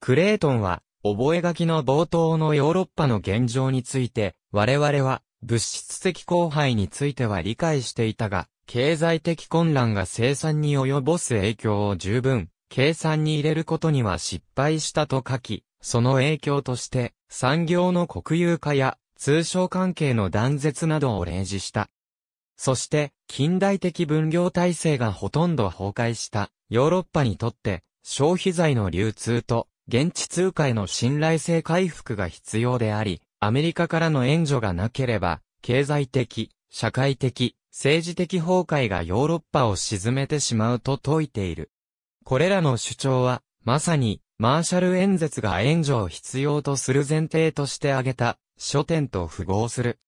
クレートンは、覚書の冒頭のヨーロッパの現状について、我々は物質的荒廃については理解していたが、経済的混乱が生産に及ぼす影響を十分、計算に入れることには失敗したと書き、その影響として、産業の国有化や通商関係の断絶などを例示した。そして、近代的分業体制がほとんど崩壊したヨーロッパにとって、消費財の流通と現地通貨への信頼性回復が必要であり、アメリカからの援助がなければ、経済的、社会的、政治的崩壊がヨーロッパを沈めてしまうと説いている。これらの主張は、まさにマーシャル演説が援助を必要とする前提として挙げた書店と符合する。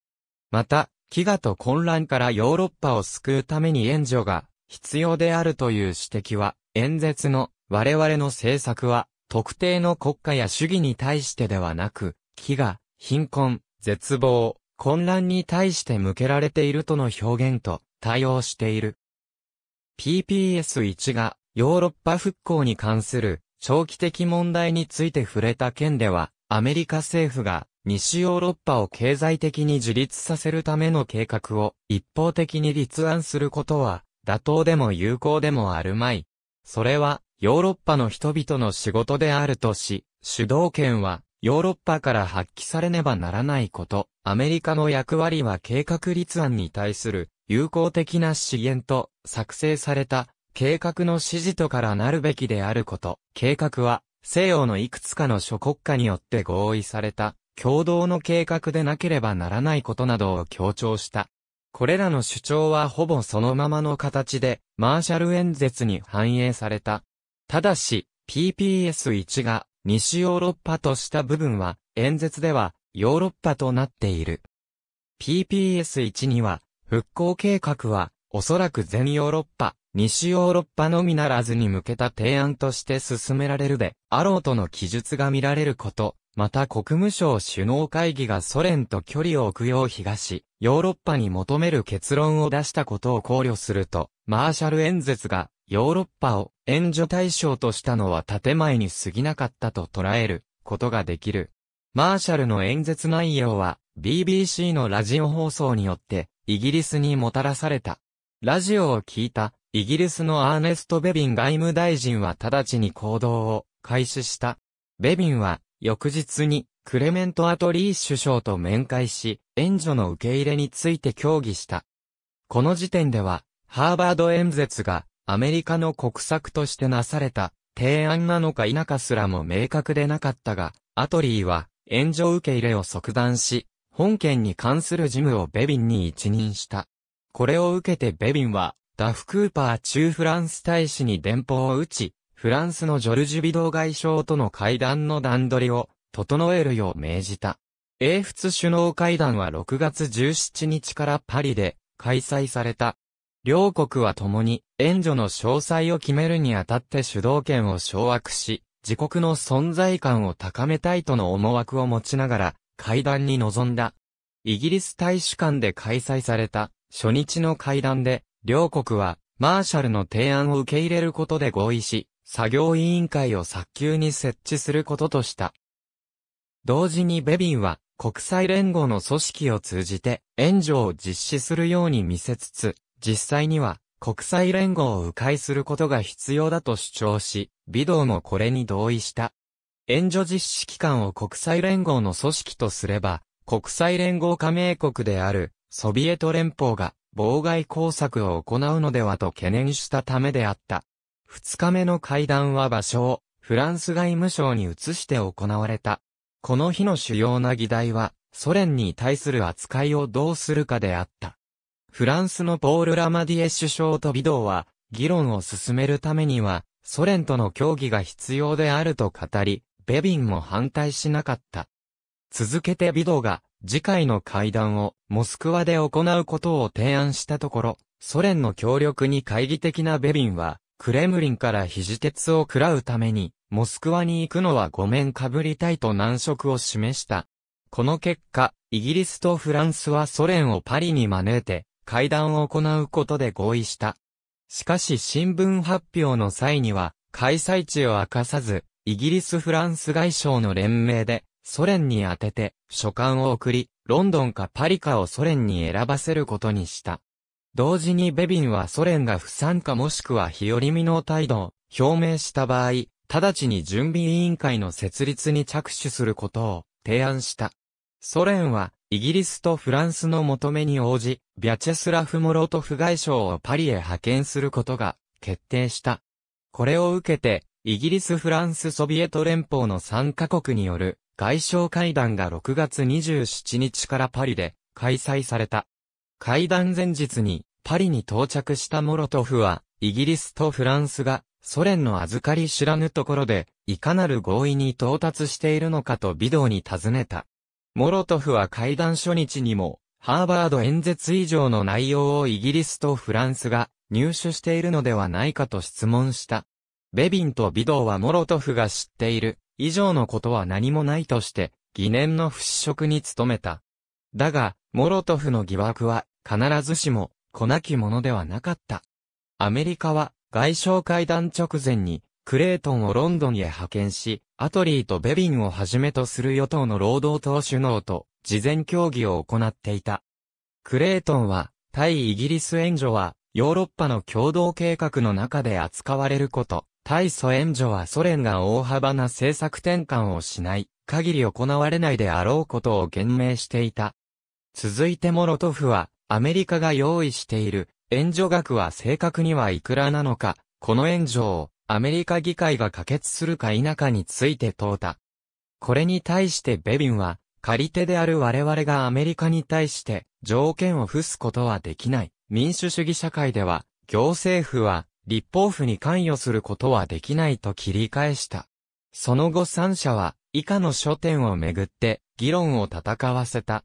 また、飢餓と混乱からヨーロッパを救うために援助が必要であるという指摘は、演説の我々の政策は特定の国家や主義に対してではなく、飢餓、貧困、絶望、混乱に対して向けられているとの表現と対応している。PPS1 がヨーロッパ復興に関する長期的問題について触れた件では、アメリカ政府が西ヨーロッパを経済的に自立させるための計画を一方的に立案することは妥当でも有効でもあるまい。それはヨーロッパの人々の仕事であるとし、主導権はヨーロッパから発揮されねばならないこと、アメリカの役割は計画立案に対する有効的な資源と作成された計画の指示とからなるべきであること。計画は、西洋のいくつかの諸国家によって合意された、共同の計画でなければならないことなどを強調した。これらの主張はほぼそのままの形で、マーシャル演説に反映された。ただし、PPS1 が西ヨーロッパとした部分は、演説ではヨーロッパとなっている。PPS1 には、復興計画は、おそらく全ヨーロッパ、西ヨーロッパのみならずに向けた提案として進められるで、あろうとの記述が見られること、また国務省首脳会議がソ連と距離を置くよう東、ヨーロッパに求める結論を出したことを考慮すると、マーシャル演説がヨーロッパを援助対象としたのは建前に過ぎなかったと捉えることができる。マーシャルの演説内容は BBC のラジオ放送によってイギリスにもたらされた。ラジオを聞いたイギリスのアーネスト・ベビン外務大臣は直ちに行動を開始した。ベビンは、翌日に、クレメント・アトリー首相と面会し、援助の受け入れについて協議した。この時点では、ハーバード演説が、アメリカの国策としてなされた、提案なのか否かすらも明確でなかったが、アトリーは、援助受け入れを即断し、本件に関する事務をベビンに一任した。これを受けてベビンは、ダフ・クーパー中フランス大使に電報を打ち、フランスのジョルジュ・ビド外相との会談の段取りを整えるよう命じた。英仏首脳会談は6月17日からパリで開催された。両国は共に援助の詳細を決めるにあたって主導権を掌握し、自国の存在感を高めたいとの思惑を持ちながら会談に臨んだ。イギリス大使館で開催された初日の会談で両国は、マーシャルの提案を受け入れることで合意し、作業委員会を早急に設置することとした。同時にベビンは、国際連合の組織を通じて、援助を実施するように見せつつ、実際には、国際連合を迂回することが必要だと主張し、ビドーもこれに同意した。援助実施機関を国際連合の組織とすれば、国際連合加盟国である、ソビエト連邦が、妨害工作を行うのではと懸念したためであった。二日目の会談は場所をフランス外務省に移して行われた。この日の主要な議題は、ソ連に対する扱いをどうするかであった。フランスのポール・ラマディエ首相とビドーは、議論を進めるためには、ソ連との協議が必要であると語り、ベビンも反対しなかった。続けてビドーが、次回の会談をモスクワで行うことを提案したところ、ソ連の協力に懐疑的なベビンは、クレムリンから肘鉄を食らうために、モスクワに行くのはごめんかぶりたいと難色を示した。この結果、イギリスとフランスはソ連をパリに招いて、会談を行うことで合意した。しかし新聞発表の際には、開催地を明かさず、イギリス・フランス外相の連名で、ソ連に当てて書簡を送り、ロンドンかパリかをソ連に選ばせることにした。同時にベビンはソ連が不参加もしくは日和見の態度を表明した場合、直ちに準備委員会の設立に着手することを提案した。ソ連はイギリスとフランスの求めに応じ、ビャチェスラフ・モロトフ外相をパリへ派遣することが決定した。これを受けて、イギリス・フランス・ソビエト連邦の3カ国による外相会談が6月27日からパリで開催された。会談前日にパリに到着したモロトフは、イギリスとフランスがソ連の預かり知らぬところで、いかなる合意に到達しているのかとビドに尋ねた。モロトフは会談初日にも、ハーバード演説以上の内容をイギリスとフランスが入手しているのではないかと質問した。ベビンとビドーはモロトフが知っている以上のことは何もないとして、疑念の払拭に努めた。だが、モロトフの疑惑は、必ずしも、こなきものではなかった。アメリカは、外相会談直前に、クレートンをロンドンへ派遣し、アトリーとベビンをはじめとする与党の労働党首脳と、事前協議を行っていた。クレートンは、対イギリス援助は、ヨーロッパの共同計画の中で扱われること、大祖援助はソ連が大幅な政策転換をしない限り行われないであろうことを言明していた。続いてモロトフは、アメリカが用意している援助額は正確にはいくらなのか、この援助をアメリカ議会が可決するか否かについて問うた。これに対してベビンは、借り手である我々がアメリカに対して条件を付すことはできない。民主主義社会では、行政府は立法府に関与することはできないと切り返した。その後三者は以下の書店をめぐって議論を戦わせた。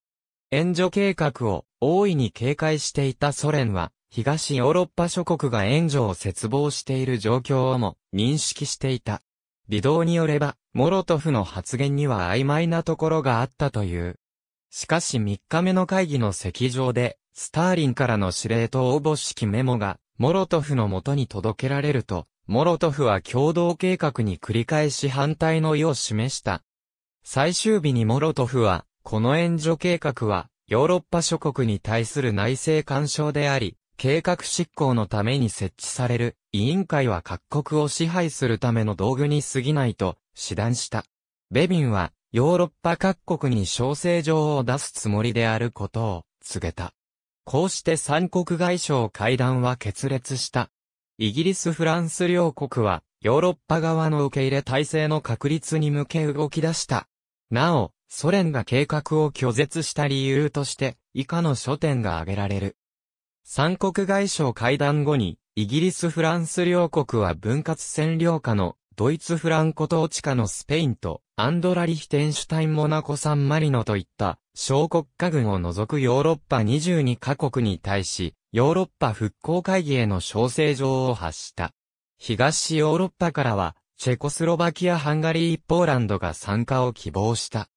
援助計画を大いに警戒していたソ連は東ヨーロッパ諸国が援助を絶望している状況をも認識していた。微動によれば、モロトフの発言には曖昧なところがあったという。しかし3日目の会議の席上で、スターリンからの指令と応募式メモがモロトフの元に届けられると、モロトフは共同計画に繰り返し反対の意を示した。最終日にモロトフは、この援助計画は、ヨーロッパ諸国に対する内政干渉であり、計画執行のために設置される委員会は各国を支配するための道具に過ぎないと、指断した。ベビンは、ヨーロッパ各国に小請状を出すつもりであることを告げた。こうして三国外相会談は決裂した。イギリス・フランス両国は、ヨーロッパ側の受け入れ体制の確立に向け動き出した。なお、ソ連が計画を拒絶した理由として、以下の書店が挙げられる。三国外相会談後に、イギリス・フランス両国は分割占領下のドイツフランコ統治下のスペインと、アンドラ・リヒテンシュタイン・モナコ・サンマリノといった、小国家軍を除くヨーロッパ22カ国に対し、ヨーロッパ復興会議への招請状を発した。東ヨーロッパからは、チェコスロバキア・ハンガリー・ポーランドが参加を希望した。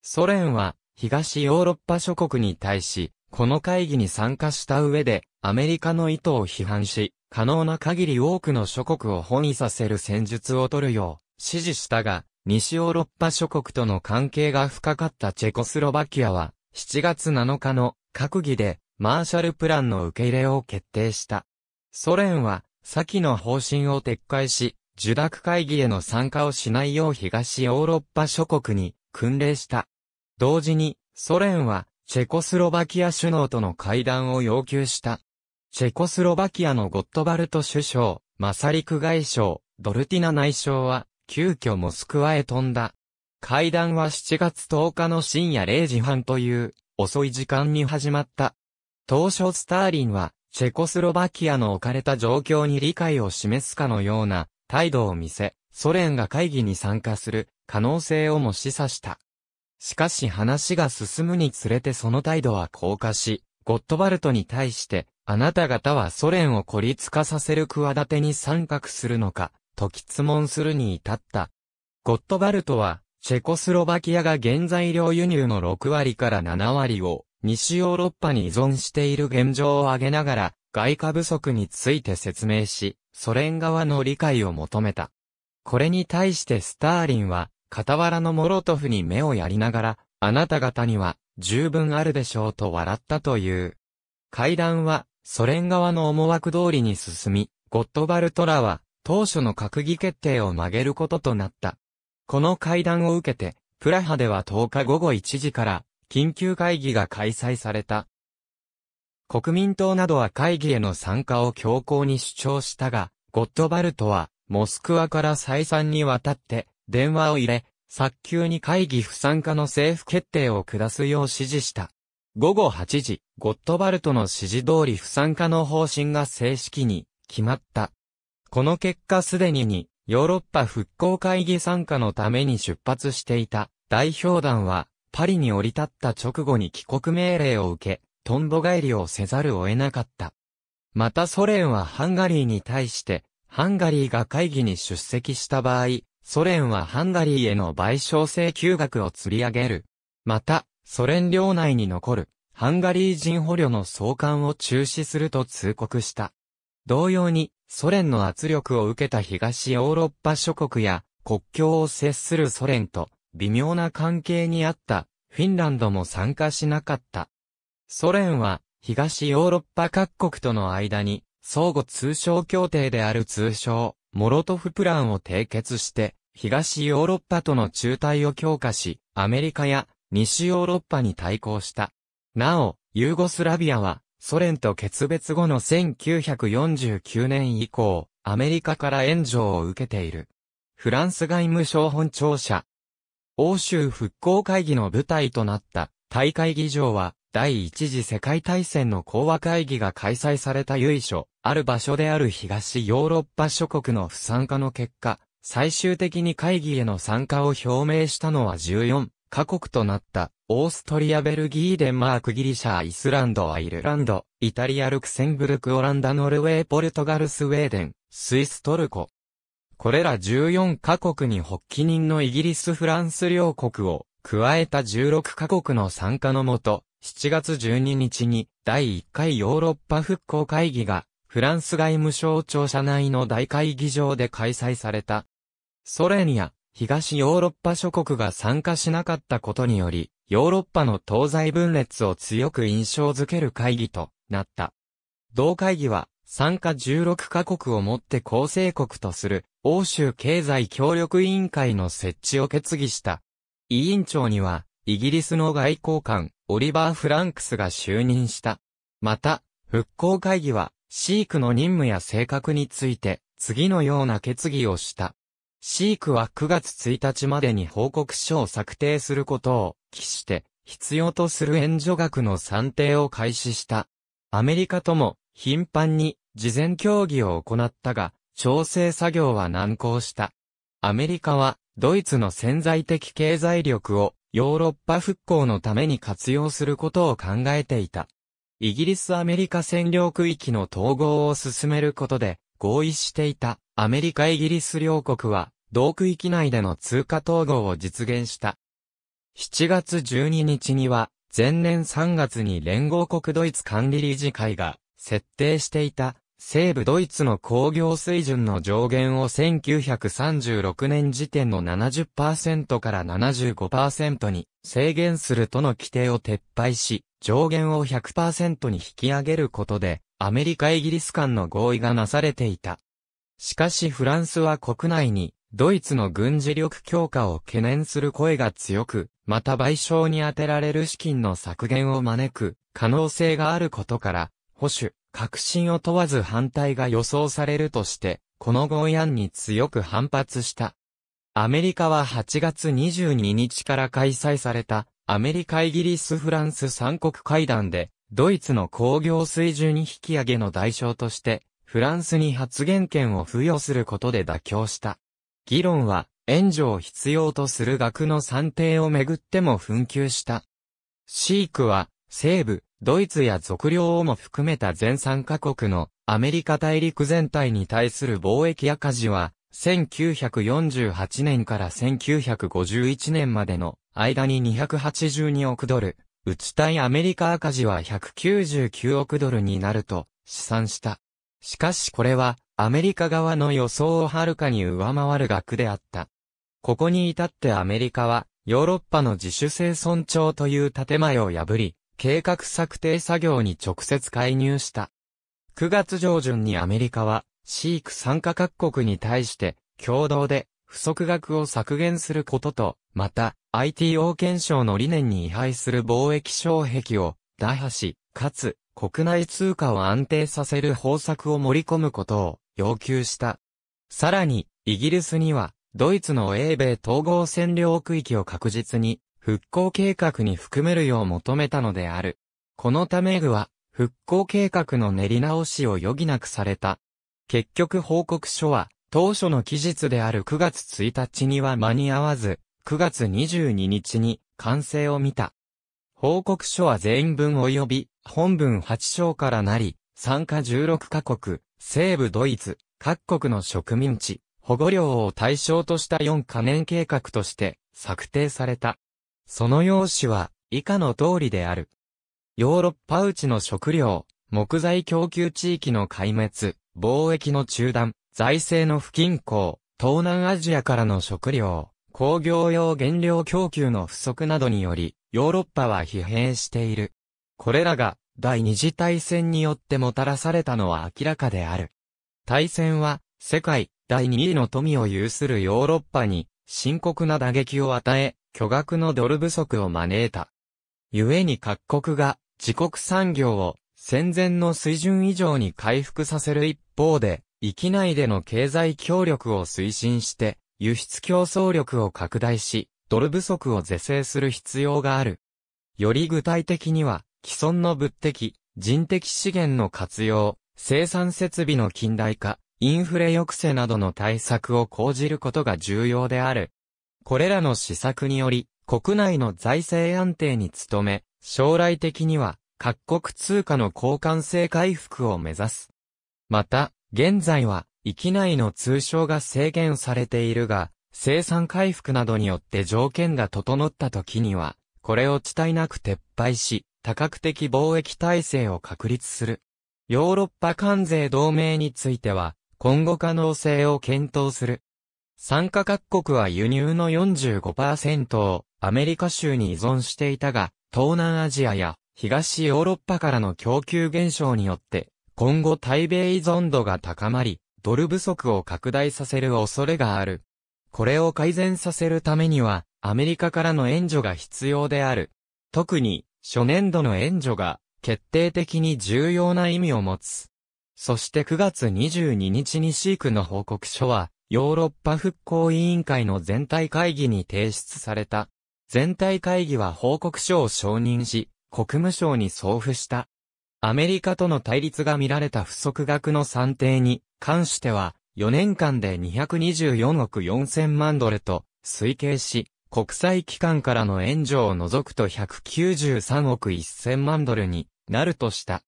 ソ連は、東ヨーロッパ諸国に対し、この会議に参加した上で、アメリカの意図を批判し、可能な限り多くの諸国を翻意させる戦術を取るよう指示したが、西ヨーロッパ諸国との関係が深かったチェコスロバキアは、7月7日の閣議でマーシャルプランの受け入れを決定した。ソ連は、先の方針を撤回し、受諾会議への参加をしないよう東ヨーロッパ諸国に訓令した。同時に、ソ連は、チェコスロバキア首脳との会談を要求した。チェコスロバキアのゴットバルト首相、マサリク外相、ドルティナ内相は、急遽モスクワへ飛んだ。会談は7月10日の深夜0時半という、遅い時間に始まった。当初スターリンは、チェコスロバキアの置かれた状況に理解を示すかのような態度を見せ、ソ連が会議に参加する可能性をも示唆した。しかし話が進むにつれてその態度は硬化し、ゴットバルトに対してあなた方はソ連を孤立化させる企てに参画するのか、と質問するに至った。ゴットバルトは、チェコスロバキアが原材料輸入の6割から7割を、西ヨーロッパに依存している現状を挙げながら、外貨不足について説明し、ソ連側の理解を求めた。これに対してスターリンは、傍らのモロトフに目をやりながら、あなた方には、十分あるでしょうと笑ったという。会談は、ソ連側の思惑通りに進み、ゴットバルトラは、当初の閣議決定を曲げることとなった。この会談を受けて、プラハでは10日午後1時から、緊急会議が開催された。国民党などは会議への参加を強行に主張したが、ゴットバルトは、モスクワから再三にわたって、電話を入れ、早急に会議不参加の政府決定を下すよう指示した。午後8時、ゴットバルトの指示通り不参加の方針が正式に決まった。この結果すでにに、ヨーロッパ復興会議参加のために出発していた代表団は、パリに降り立った直後に帰国命令を受け、トンボ帰りをせざるを得なかった。またソ連はハンガリーに対して、ハンガリーが会議に出席した場合、ソ連はハンガリーへの賠償請求額を釣り上げる。また、ソ連領内に残るハンガリー人捕虜の送還を中止すると通告した。同様に、ソ連の圧力を受けた東ヨーロッパ諸国や国境を接するソ連と微妙な関係にあったフィンランドも参加しなかった。ソ連は東ヨーロッパ各国との間に相互通商協定である通称モロトフプランを締結して東ヨーロッパとの中退を強化しアメリカや西ヨーロッパに対抗した。なお、ユーゴスラビアは、ソ連と決別後の1949年以降、アメリカから援助を受けている。フランス外務省本庁舎。欧州復興会議の舞台となった大会議場は、第一次世界大戦の講和会議が開催された由緒、ある場所である東ヨーロッパ諸国の不参加の結果、最終的に会議への参加を表明したのは14加国となったオーストリアベルギーデンマークギリシャイスランドアイルランド、イタリアルクセンブルクオランダノルウェーポルトガルスウェーデン、スイストルコ。これら14カ国に発起人のイギリスフランス両国を加えた16カ国の参加のもと、7月12日に第1回ヨーロッパ復興会議がフランス外務省庁舎内の大会議場で開催された。ソ連や東ヨーロッパ諸国が参加しなかったことにより、ヨーロッパの東西分裂を強く印象づける会議となった。同会議は、参加16カ国をもって構成国とする、欧州経済協力委員会の設置を決議した。委員長には、イギリスの外交官、オリバー・フランクスが就任した。また、復興会議は、飼育の任務や性格について、次のような決議をした。シークは9月1日までに報告書を策定することを期して必要とする援助額の算定を開始した。アメリカとも頻繁に事前協議を行ったが、調整作業は難航した。アメリカはドイツの潜在的経済力をヨーロッパ復興のために活用することを考えていた。イギリスアメリカ占領区域の統合を進めることで合意していたアメリカイギリス両国は同区域内での通貨統合を実現した。7月12日には、前年3月に連合国ドイツ管理理事会が設定していた西部ドイツの工業水準の上限を1936年時点の70%から75%に制限するとの規定を撤廃し、上限を100%に引き上げることで、アメリカ・イギリス間の合意がなされていた。しかしフランスは国内にドイツの軍事力強化を懸念する声が強く、また賠償に充てられる資金の削減を招く可能性があることから、保守、革新を問わず反対が予想されるとして、この合意案に強く反発した。アメリカは8月22日から開催された、アメリカイギリスフランス三国会談で、ドイツの工業水準引き上げの代償として、フランスに発言権を付与することで妥協した。議論は、援助を必要とする額の算定をめぐっても紛糾した。シークは、西部、ドイツや属領をも含めた全3カ国のアメリカ大陸全体に対する貿易赤字は、1948年から1951年までの間に282億ドル、うち対アメリカ赤字は199億ドルになると試算した。しかしこれはアメリカ側の予想をはるかに上回る額であった。ここに至ってアメリカは、ヨーロッパの自主性尊重という建前を破り、計画策定作業に直接介入した。9月上旬にアメリカは、シーク参加各国に対して、共同で、不足額を削減することと、また、ITO 検証の理念に違反する貿易障壁を打破し、かつ、国内通貨を安定させる方策を盛り込むことを要求した。さらに、イギリスには、ドイツの英米統合占領区域を確実に、復興計画に含めるよう求めたのである。このため具は、復興計画の練り直しを余儀なくされた。結局報告書は、当初の期日である9月1日には間に合わず、9月22日に完成を見た。報告書は全員文及び、本文8章からなり、参加16カ国、西部ドイツ、各国の植民地、保護領を対象とした4カ年計画として策定された。その用紙は以下の通りである。ヨーロッパうちの食料、木材供給地域の壊滅、貿易の中断、財政の不均衡、東南アジアからの食料、工業用原料供給の不足などにより、ヨーロッパは疲弊している。これらが第二次大戦によってもたらされたのは明らかである。大戦は、世界第2位の富を有するヨーロッパに、深刻な打撃を与え、巨額のドル不足を招いた。故に各国が、自国産業を、戦前の水準以上に回復させる一方で、域内での経済協力を推進して、輸出競争力を拡大し、ドル不足を是正する必要がある。より具体的には、既存の物的、人的資源の活用、生産設備の近代化、インフレ抑制などの対策を講じることが重要である。これらの施策により、国内の財政安定に努め、将来的には各国通貨の交換性回復を目指す。また、現在は、域内の通商が制限されているが、生産回復などによって条件が整った時には、これを地帯なく撤廃し、多角的貿易体制を確立する。ヨーロッパ関税同盟については、今後可能性を検討する。参加各国は輸入の45%をアメリカ州に依存していたが、東南アジアや東ヨーロッパからの供給減少によって、今後対米依存度が高まり、ドル不足を拡大させる恐れがある。これを改善させるためには、アメリカからの援助が必要である。特に、初年度の援助が決定的に重要な意味を持つ。そして9月22日にシークの報告書は、ヨーロッパ復興委員会の全体会議に提出された。全体会議は報告書を承認し、国務省に送付した。アメリカとの対立が見られた不足額の算定に関しては、4年間で224億4000万ドルと推計し、国際機関からの援助を除くと193億1000万ドルになるとした。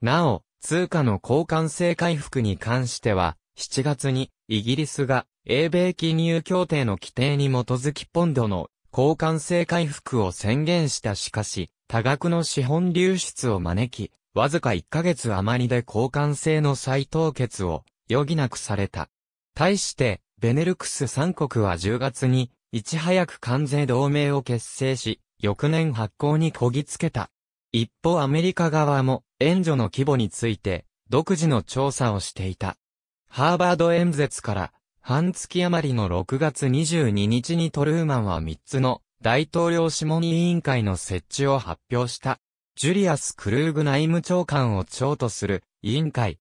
なお、通貨の交換性回復に関しては、7月にイギリスが英米金融協定の規定に基づきポンドの交換性回復を宣言したしかし、多額の資本流出を招き、わずか1ヶ月余りで交換性の再凍結を余儀なくされた。対して、ベネルクス3国は10月にいち早く関税同盟を結成し、翌年発行にこぎつけた。一方アメリカ側も援助の規模について独自の調査をしていた。ハーバード演説から半月余りの6月22日にトルーマンは3つの大統領諮問委員会の設置を発表した。ジュリアス・クルーグ内務長官を長とする委員会。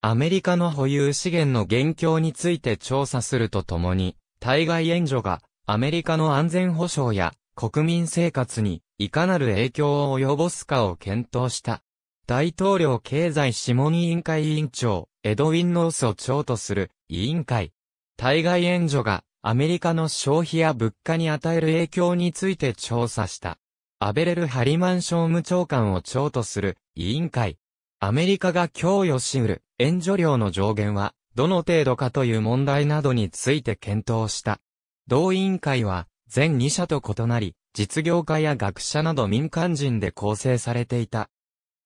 アメリカの保有資源の現況について調査するとともに、対外援助がアメリカの安全保障や国民生活にいかなる影響を及ぼすかを検討した。大統領経済諮問委員会委員長、エドウィン・ノースを長とする委員会。対外援助がアメリカの消費や物価に与える影響について調査した。アベレル・ハリマン商務長官を長とする委員会。アメリカが供与し得る援助量の上限はどの程度かという問題などについて検討した。同委員会は、全2社と異なり、実業家や学者など民間人で構成されていた。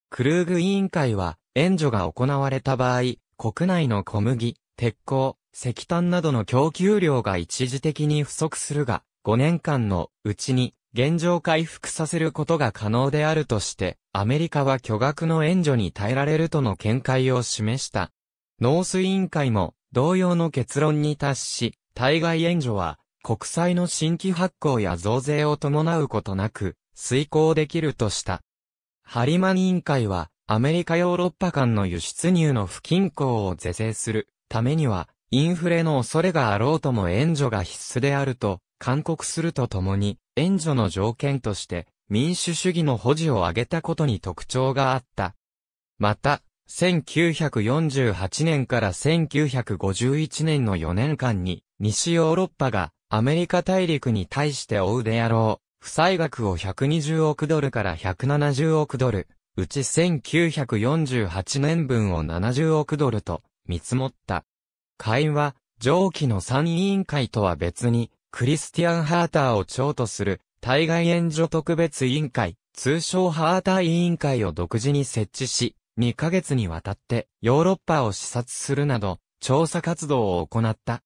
クルーグ委員会は、援助が行われた場合、国内の小麦、鉄鋼、石炭などの供給量が一時的に不足するが、5年間のうちに現状回復させることが可能であるとして、アメリカは巨額の援助に耐えられるとの見解を示した。ノース委員会も同様の結論に達し、対外援助は国債の新規発行や増税を伴うことなく、遂行できるとした。ハリマン委員会は、アメリカヨーロッパ間の輸出入の不均衡を是正するためには、インフレの恐れがあろうとも援助が必須であると、勧告するとともに、援助の条件として、民主主義の保持を挙げたことに特徴があった。また、1948年から1951年の4年間に、西ヨーロッパがアメリカ大陸に対して追うであろう、負債額を120億ドルから170億ドル、うち1948年分を70億ドルと見積もった。会は、上記の参委員会とは別に、クリスティアン・ハーターを長とする、対外援助特別委員会、通称ハーター委員会を独自に設置し、2ヶ月にわたってヨーロッパを視察するなど、調査活動を行った。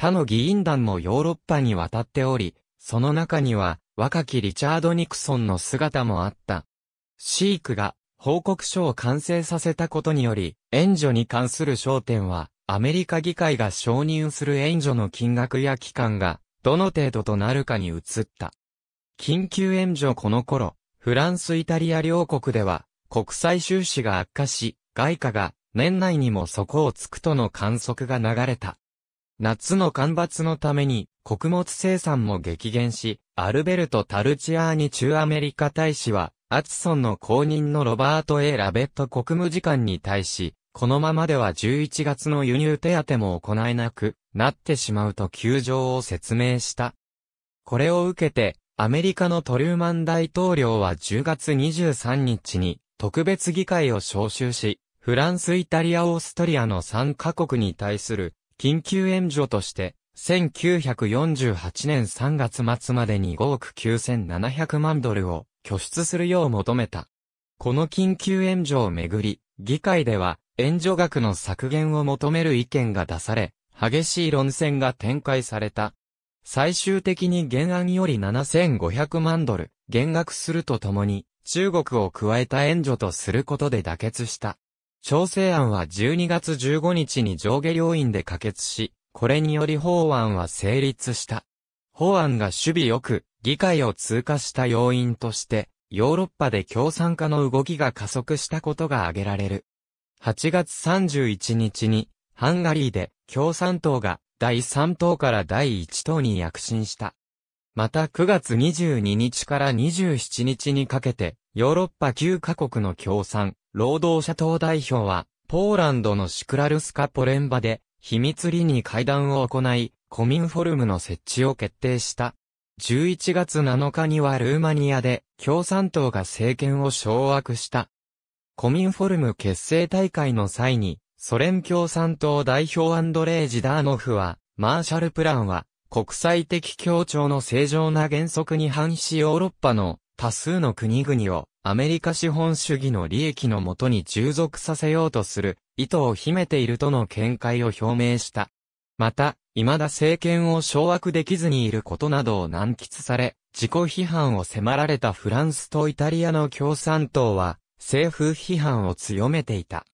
他の議員団もヨーロッパに渡っており、その中には若きリチャード・ニクソンの姿もあった。シークが報告書を完成させたことにより、援助に関する焦点は、アメリカ議会が承認する援助の金額や期間が、どの程度となるかに移った。緊急援助この頃、フランス・イタリア両国では、国際収支が悪化し、外貨が年内にも底をつくとの観測が流れた。夏の干ばつのために、穀物生産も激減し、アルベルト・タルチアーニ中アメリカ大使は、アツソンの後任のロバート・ A・ ラベット国務次官に対し、このままでは11月の輸入手当も行えなくなってしまうと窮状を説明した。これを受けて、アメリカのトルーマン大統領は10月23日に特別議会を招集し、フランス、イタリア、オーストリアの3カ国に対する緊急援助として、1948年3月末までに5億9700万ドルを拠出するよう求めた。この緊急援助をめぐり、議会では援助額の削減を求める意見が出され、激しい論戦が展開された。最終的に原案より7500万ドル減額するとともに、中国を加えた援助とすることで妥結した。調整案は12月15日に上下両院で可決し、これにより法案は成立した。法案が守備よく、議会を通過した要因として、ヨーロッパで共産化の動きが加速したことが挙げられる。8月31日に、ハンガリーで共産党が第3党から第1党に躍進した。また9月22日から27日にかけて、ヨーロッパ9カ国の共産、労働者党代表は、ポーランドのシクラルスカポレンバで、秘密裏に会談を行い、コミンフォルムの設置を決定した。11月7日にはルーマニアで共産党が政権を掌握した。コミンフォルム結成大会の際に、ソ連共産党代表アンドレイ・ジダーノフは、マーシャルプランは、国際的協調の正常な原則に反しヨーロッパの多数の国々をアメリカ資本主義の利益のもとに従属させようとする意図を秘めているとの見解を表明した。また、未だ政権を掌握できずにいることなどを難喫され、自己批判を迫られたフランスとイタリアの共産党は、政府批判を強めていた。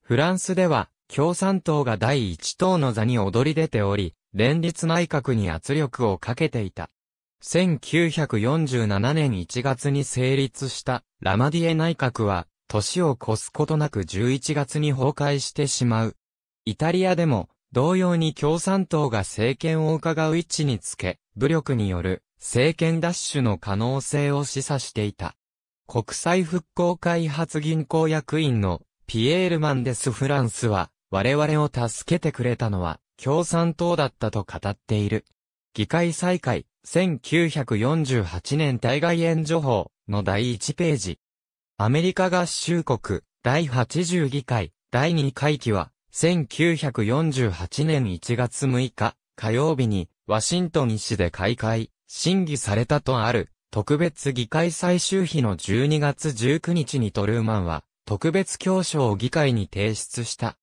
フランスでは、共産党が第一党の座に躍り出ており、連立内閣に圧力をかけていた。1947年1月に成立したラマディエ内閣は、年を越すことなく11月に崩壊してしまう。イタリアでも、同様に共産党が政権を伺う位置につけ、武力による政権奪取の可能性を示唆していた。国際復興開発銀行役員のピエール・マンデス・フランスは、我々を助けてくれたのは共産党だったと語っている。議会再開、1948年対外援助法の第1ページ。アメリカ合衆国第80議会第2会期は1948年1月6日火曜日にワシントン市で開会、審議されたとある特別議会最終日の12月19日にトルーマンは特別教書を議会に提出した。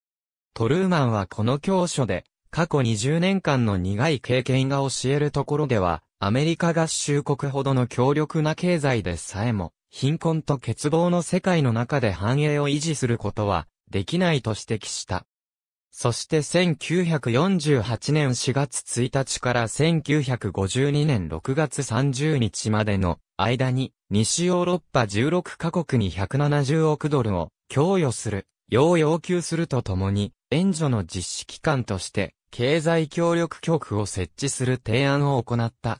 トルーマンはこの教書で過去20年間の苦い経験が教えるところでは、アメリカ合衆国ほどの強力な経済でさえも、貧困と欠乏の世界の中で繁栄を維持することは、できないと指摘した。そして1948年4月1日から1952年6月30日までの間に西ヨーロッパ16カ国に170億ドルを供与する、要要求するとともに援助の実施機関として経済協力局を設置する提案を行った。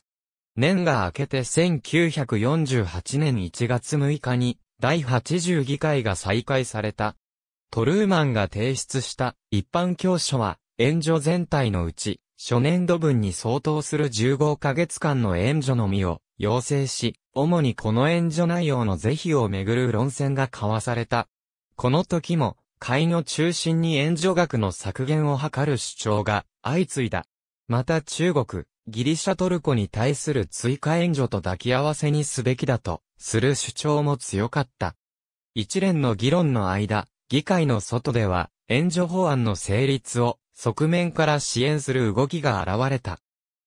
年が明けて1948年1月6日に第80議会が再開された。トルーマンが提出した一般教書は援助全体のうち初年度分に相当する15ヶ月間の援助のみを要請し、主にこの援助内容の是非をめぐる論戦が交わされた。この時も会の中心に援助額の削減を図る主張が相次いだ。また中国、ギリシャトルコに対する追加援助と抱き合わせにすべきだと、する主張も強かった。一連の議論の間、議会の外では、援助法案の成立を、側面から支援する動きが現れた。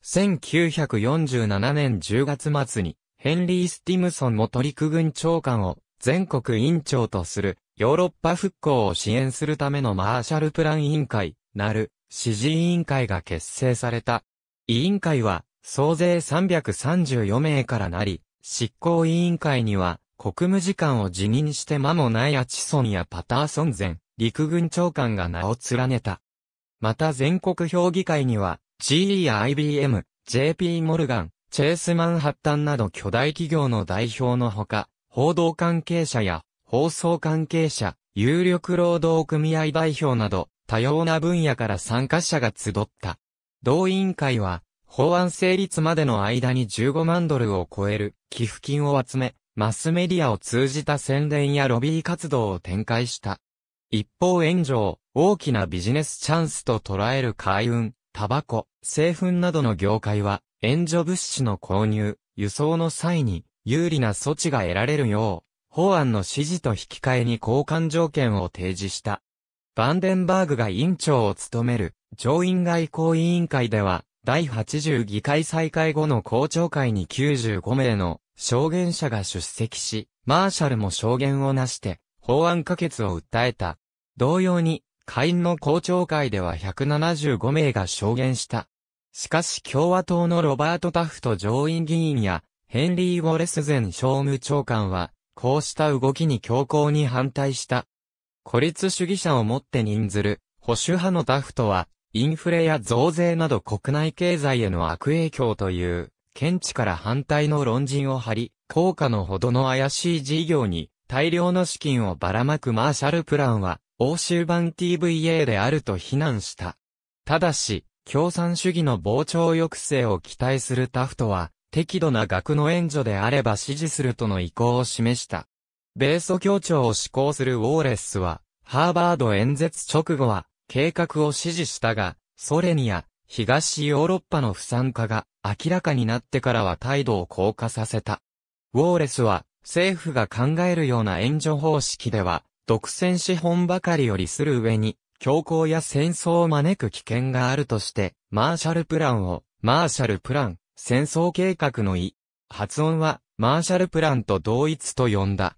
1947年10月末に、ヘンリー・スティムソン元陸軍長官を全国委員長とするヨーロッパ復興を支援するためのマーシャルプラン委員会なる支持委員会が結成された委員会は、総勢334名からなり、執行委員会には、国務次官を辞任して間もないアチソンやパターソン前、陸軍長官が名を連ねた。また全国評議会には、GE や IBM、JP モルガン、チェースマンハッタンなど巨大企業の代表のほか、報道関係者や放送関係者、有力労働組合代表など、多様な分野から参加者が集った。同委員会は、法案成立までの間に15万ドルを超える寄付金を集め、マスメディアを通じた宣伝やロビー活動を展開した。一方援助を大きなビジネスチャンスと捉える海運、タバコ、製粉などの業界は、援助物資の購入、輸送の際に有利な措置が得られるよう、法案の指示と引き換えに交換条件を提示した。バンデンバーグが委員長を務める上院外交委員会では、第80議会再開後の公聴会に95名の証言者が出席し、マーシャルも証言をなして、法案可決を訴えた。同様に、下院の公聴会では175名が証言した。しかし共和党のロバート・タフト上院議員や、ヘンリー・ウォレス前商務長官は、こうした動きに強硬に反対した。孤立主義者をもって任ずる、保守派のタフトは、インフレや増税など国内経済への悪影響という、見地から反対の論陣を張り、効果のほどの怪しい事業に大量の資金をばらまくマーシャルプランは、欧州版 TVA であると非難した。ただし、共産主義の膨張抑制を期待するタフトは、適度な額の援助であれば支持するとの意向を示した。米ソ協調を施行するウォーレスは、ハーバード演説直後は、計画を支持したが、ソ連や東ヨーロッパの不参加が明らかになってからは態度を硬化させた。ウォーレスは政府が考えるような援助方式では独占資本ばかりよりする上に強行や戦争を招く危険があるとしてマーシャルプランをマーシャルプラン戦争計画の意発音はマーシャルプランと同一と呼んだ。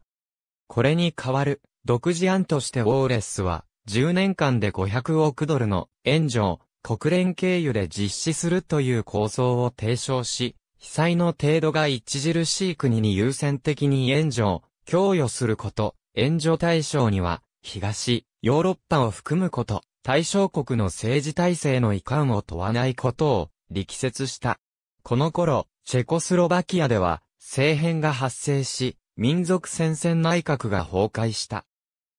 これに代わる独自案としてウォーレスは10年間で500億ドルの援助を国連経由で実施するという構想を提唱し、被災の程度が著しい国に優先的に援助を供与すること、援助対象には、東、ヨーロッパを含むこと、対象国の政治体制の遺憾を問わないことを力説した。この頃、チェコスロバキアでは、政変が発生し、民族戦線内閣が崩壊した。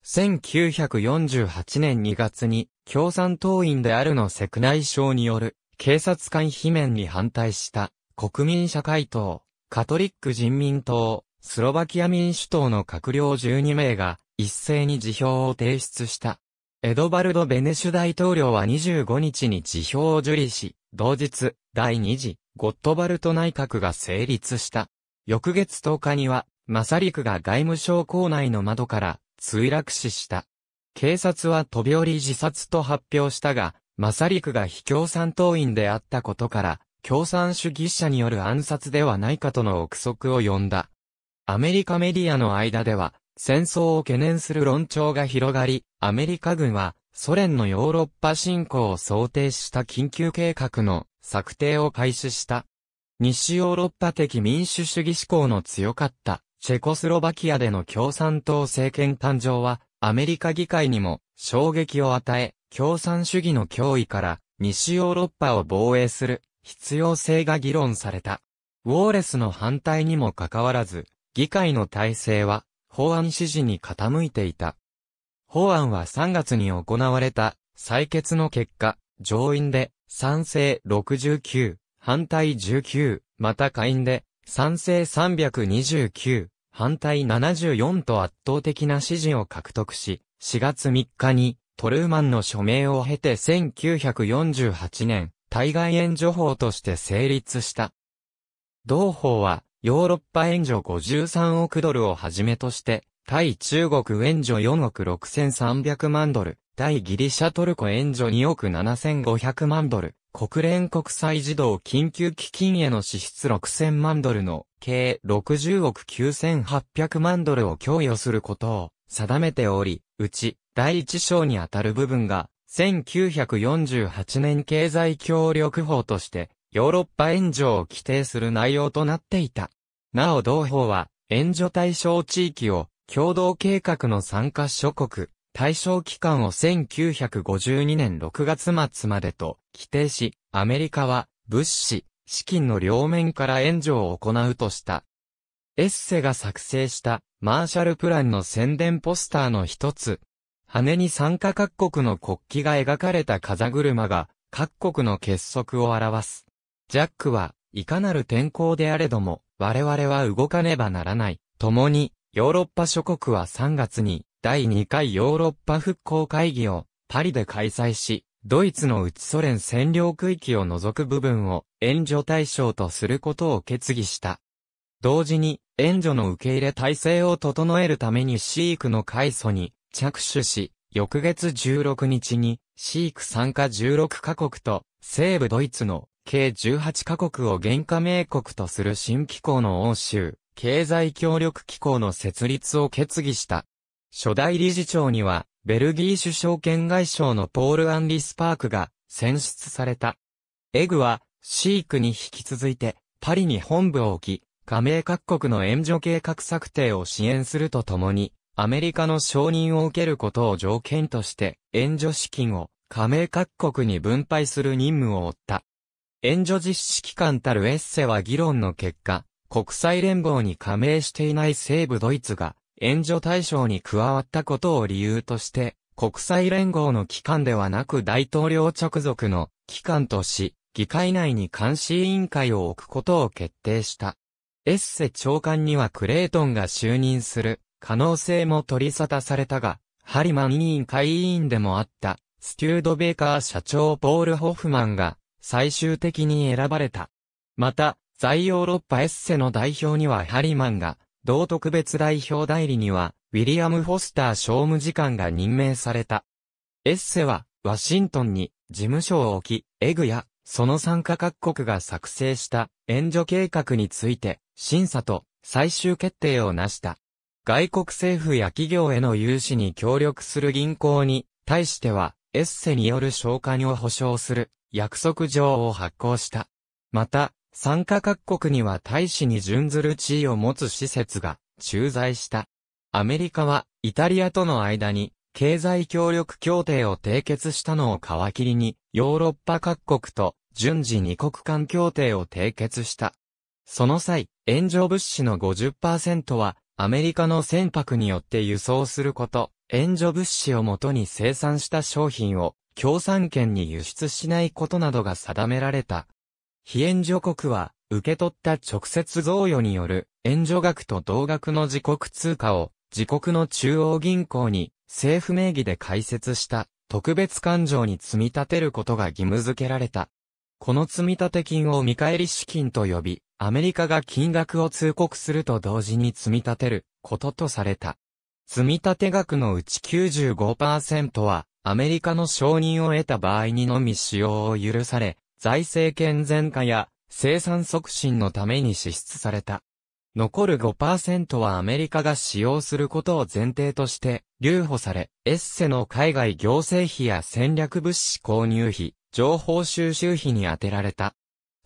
1948年2月に共産党員であるのセクナイ省による警察官罷免に反対した国民社会党、カトリック人民党、スロバキア民主党の閣僚12名が一斉に辞表を提出した。エドバルド・ベネシュ大統領は25日に辞表を受理し、同日、第2次、ゴットバルト内閣が成立した。翌月10日には、マサリクが外務省構内の窓から、墜落死した。警察は飛び降り自殺と発表したが、マサリクが非共産党員であったことから、共産主義者による暗殺ではないかとの憶測を呼んだ。アメリカメディアの間では、戦争を懸念する論調が広がり、アメリカ軍は、ソ連のヨーロッパ侵攻を想定した緊急計画の策定を開始した。西ヨーロッパ的民主主義志向の強かったチェコスロバキアでの共産党政権誕生は、アメリカ議会にも衝撃を与え、共産主義の脅威から西ヨーロッパを防衛する必要性が議論された。ウォーレスの反対にもかかわらず、議会の体制は法案支持に傾いていた。法案は3月に行われた採決の結果、上院で賛成69、反対19、また下院で賛成329、反対74と圧倒的な支持を獲得し、4月3日にトルーマンの署名を経て1948年、対外援助法として成立した。同法は、ヨーロッパ援助53億ドルをはじめとして、対中国援助4億6300万ドル、対ギリシャトルコ援助2億7500万ドル、国連国際児童緊急基金への支出6000万ドルの計60億9800万ドルを供与することを定めており、うち第一章にあたる部分が1948年経済協力法としてヨーロッパ援助を規定する内容となっていた。なお同法は援助対象地域を共同計画の参加諸国、対象期間を1952年6月末までと規定し、アメリカは物資、資金の両面から援助を行うとした。エッセが作成したマーシャルプランの宣伝ポスターの一つ。羽に参加各国の国旗が描かれた風車が各国の結束を表す。ジャックはいかなる天候であれども我々は動かねばならない。共にヨーロッパ諸国は3月に第2回ヨーロッパ復興会議をパリで開催し、ドイツの内ソ連占領区域を除く部分を援助対象とすることを決議した。同時に、援助の受け入れ体制を整えるために飼育の開祖に着手し、翌月16日に、飼育参加16カ国と、西部ドイツの計18カ国を原加盟国とする新機構の欧州、経済協力機構の設立を決議した。初代理事長には、ベルギー首相兼外相のポール・アンリ・スパークが選出された。エグは、シークに引き続いて、パリに本部を置き、加盟各国の援助計画策定を支援するとともに、アメリカの承認を受けることを条件として、援助資金を加盟各国に分配する任務を負った。援助実施機関たるエッセは議論の結果、国際連合に加盟していない西部ドイツが、援助対象に加わったことを理由として、国際連合の機関ではなく大統領直属の機関とし、議会内に監視委員会を置くことを決定した。エッセ長官にはクレイトンが就任する可能性も取り沙汰されたが、ハリマン委員会委員でもあったスキュードベーカー社長ポール・ホフマンが最終的に選ばれた。また、在ヨーロッパエッセの代表にはハリマンが同特別代表代理には、ウィリアム・フォスター商務次官が任命された。エッセは、ワシントンに事務所を置き、エグや、その参加各国が作成した援助計画について、審査と最終決定を成した。外国政府や企業への融資に協力する銀行に、対しては、エッセによる償還を保証する約束状を発行した。また、参加各国には大使に準ずる地位を持つ施設が駐在した。アメリカはイタリアとの間に経済協力協定を締結したのを皮切りにヨーロッパ各国と順次二国間協定を締結した。その際、援助物資の50%はアメリカの船舶によって輸送すること、援助物資をもとに生産した商品を共産圏に輸出しないことなどが定められた非援助国は、受け取った直接贈与による援助額と同額の自国通貨を自国の中央銀行に政府名義で開設した特別勘定に積み立てることが義務付けられた。この積立金を見返り資金と呼び、アメリカが金額を通告すると同時に積み立てることとされた。積立額のうち95%はアメリカの承認を得た場合にのみ使用を許され、財政健全化や生産促進のために支出された。残る5%はアメリカが使用することを前提として留保され、エッセの海外行政費や戦略物資購入費、情報収集費に充てられた。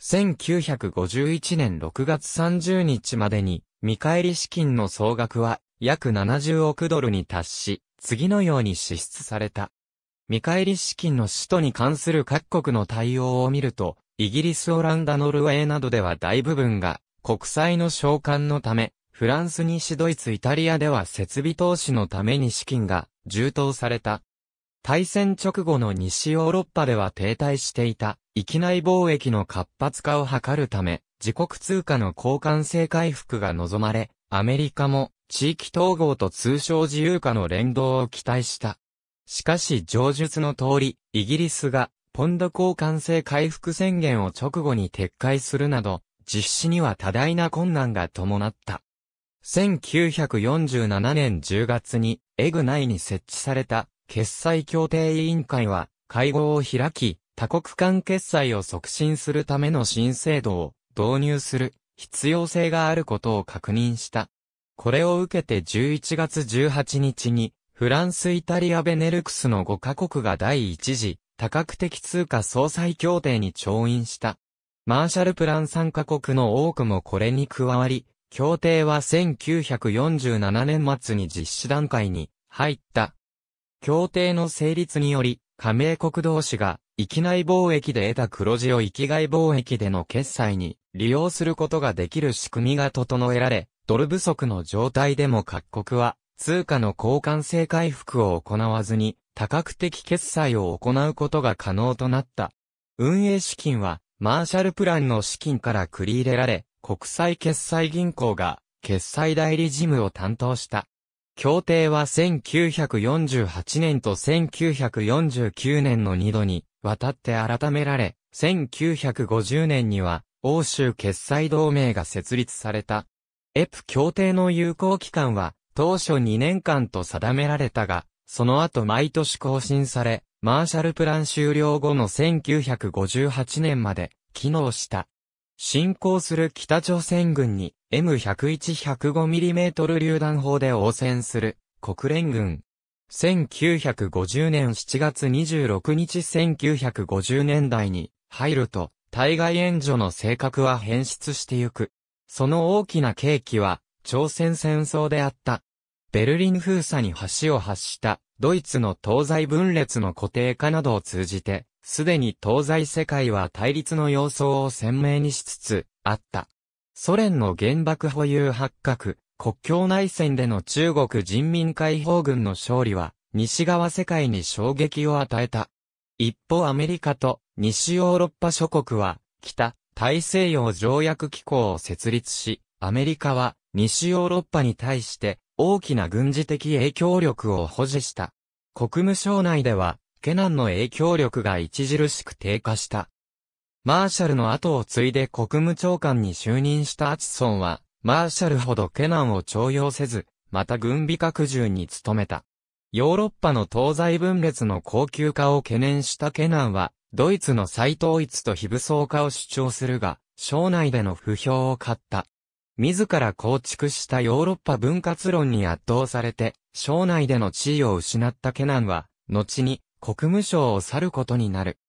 1951年6月30日までに、見返り資金の総額は約70億ドルに達し、次のように支出された。見返り資金の使途に関する各国の対応を見ると、イギリスオランダノルウェーなどでは大部分が国債の償還のため、フランス西ドイツイタリアでは設備投資のために資金が充当された。大戦直後の西ヨーロッパでは停滞していた、域内貿易の活発化を図るため、自国通貨の交換性回復が望まれ、アメリカも地域統合と通商自由化の連動を期待した。しかし上述の通り、イギリスがポンド交換制回復宣言を直後に撤回するなど、実施には多大な困難が伴った。1947年10月に、エグ内に設置された、決済協定委員会は、会合を開き、多国間決済を促進するための新制度を導入する必要性があることを確認した。これを受けて11月18日にフランス・イタリア・ベネルクスの5カ国が第一次、多角的通貨総裁協定に調印した。マーシャルプラン3カ国の多くもこれに加わり、協定は1947年末に実施段階に入った。協定の成立により、加盟国同士が、域内貿易で得た黒字を域外貿易での決済に利用することができる仕組みが整えられ、ドル不足の状態でも各国は通貨の交換性回復を行わずに、多角的決済を行うことが可能となった。運営資金は、マーシャルプランの資金から繰り入れられ、国際決済銀行が、決済代理事務を担当した。協定は1948年と1949年の2度に、渡って改められ、1950年には、欧州決済同盟が設立された。エプ協定の有効期間は、当初2年間と定められたが、その後毎年更新され、マーシャルプラン終了後の1958年まで機能した。進行する北朝鮮軍に M101-105mm 榴弾砲で応戦する国連軍。1950年7月26日1950年代に入ると対外援助の性格は変質してゆく。その大きな契機は朝鮮戦争であった。ベルリン封鎖に橋を発したドイツの東西分裂の固定化などを通じて、すでに東西世界は対立の様相を鮮明にしつつあった。ソ連の原爆保有発覚、国境内戦での中国人民解放軍の勝利は、西側世界に衝撃を与えた。一方アメリカと西ヨーロッパ諸国は、北、大西洋条約機構を設立し、アメリカは西ヨーロッパに対して大きな軍事的影響力を保持した。国務省内では、ケナンの影響力が著しく低下した。マーシャルの後を継いで国務長官に就任したアチソンは、マーシャルほどケナンを徴用せず、また軍備拡充に努めた。ヨーロッパの東西分裂の高級化を懸念したケナンは、ドイツの再統一と非武装化を主張するが、省内での不評を買った。自ら構築したヨーロッパ分割論に圧倒されて、省内での地位を失ったケナンは、後に国務省を去ることになる。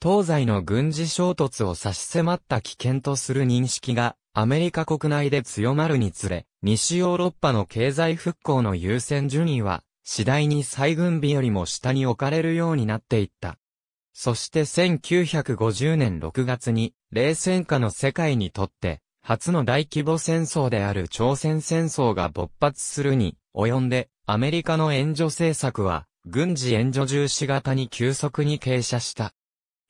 東西の軍事衝突を差し迫った危険とする認識が、アメリカ国内で強まるにつれ、西ヨーロッパの経済復興の優先順位は、次第に再軍備よりも下に置かれるようになっていった。そして1950年6月に、冷戦下の世界にとって、初の大規模戦争である朝鮮戦争が勃発するに、及んで、アメリカの援助政策は、軍事援助重視型に急速に傾斜した。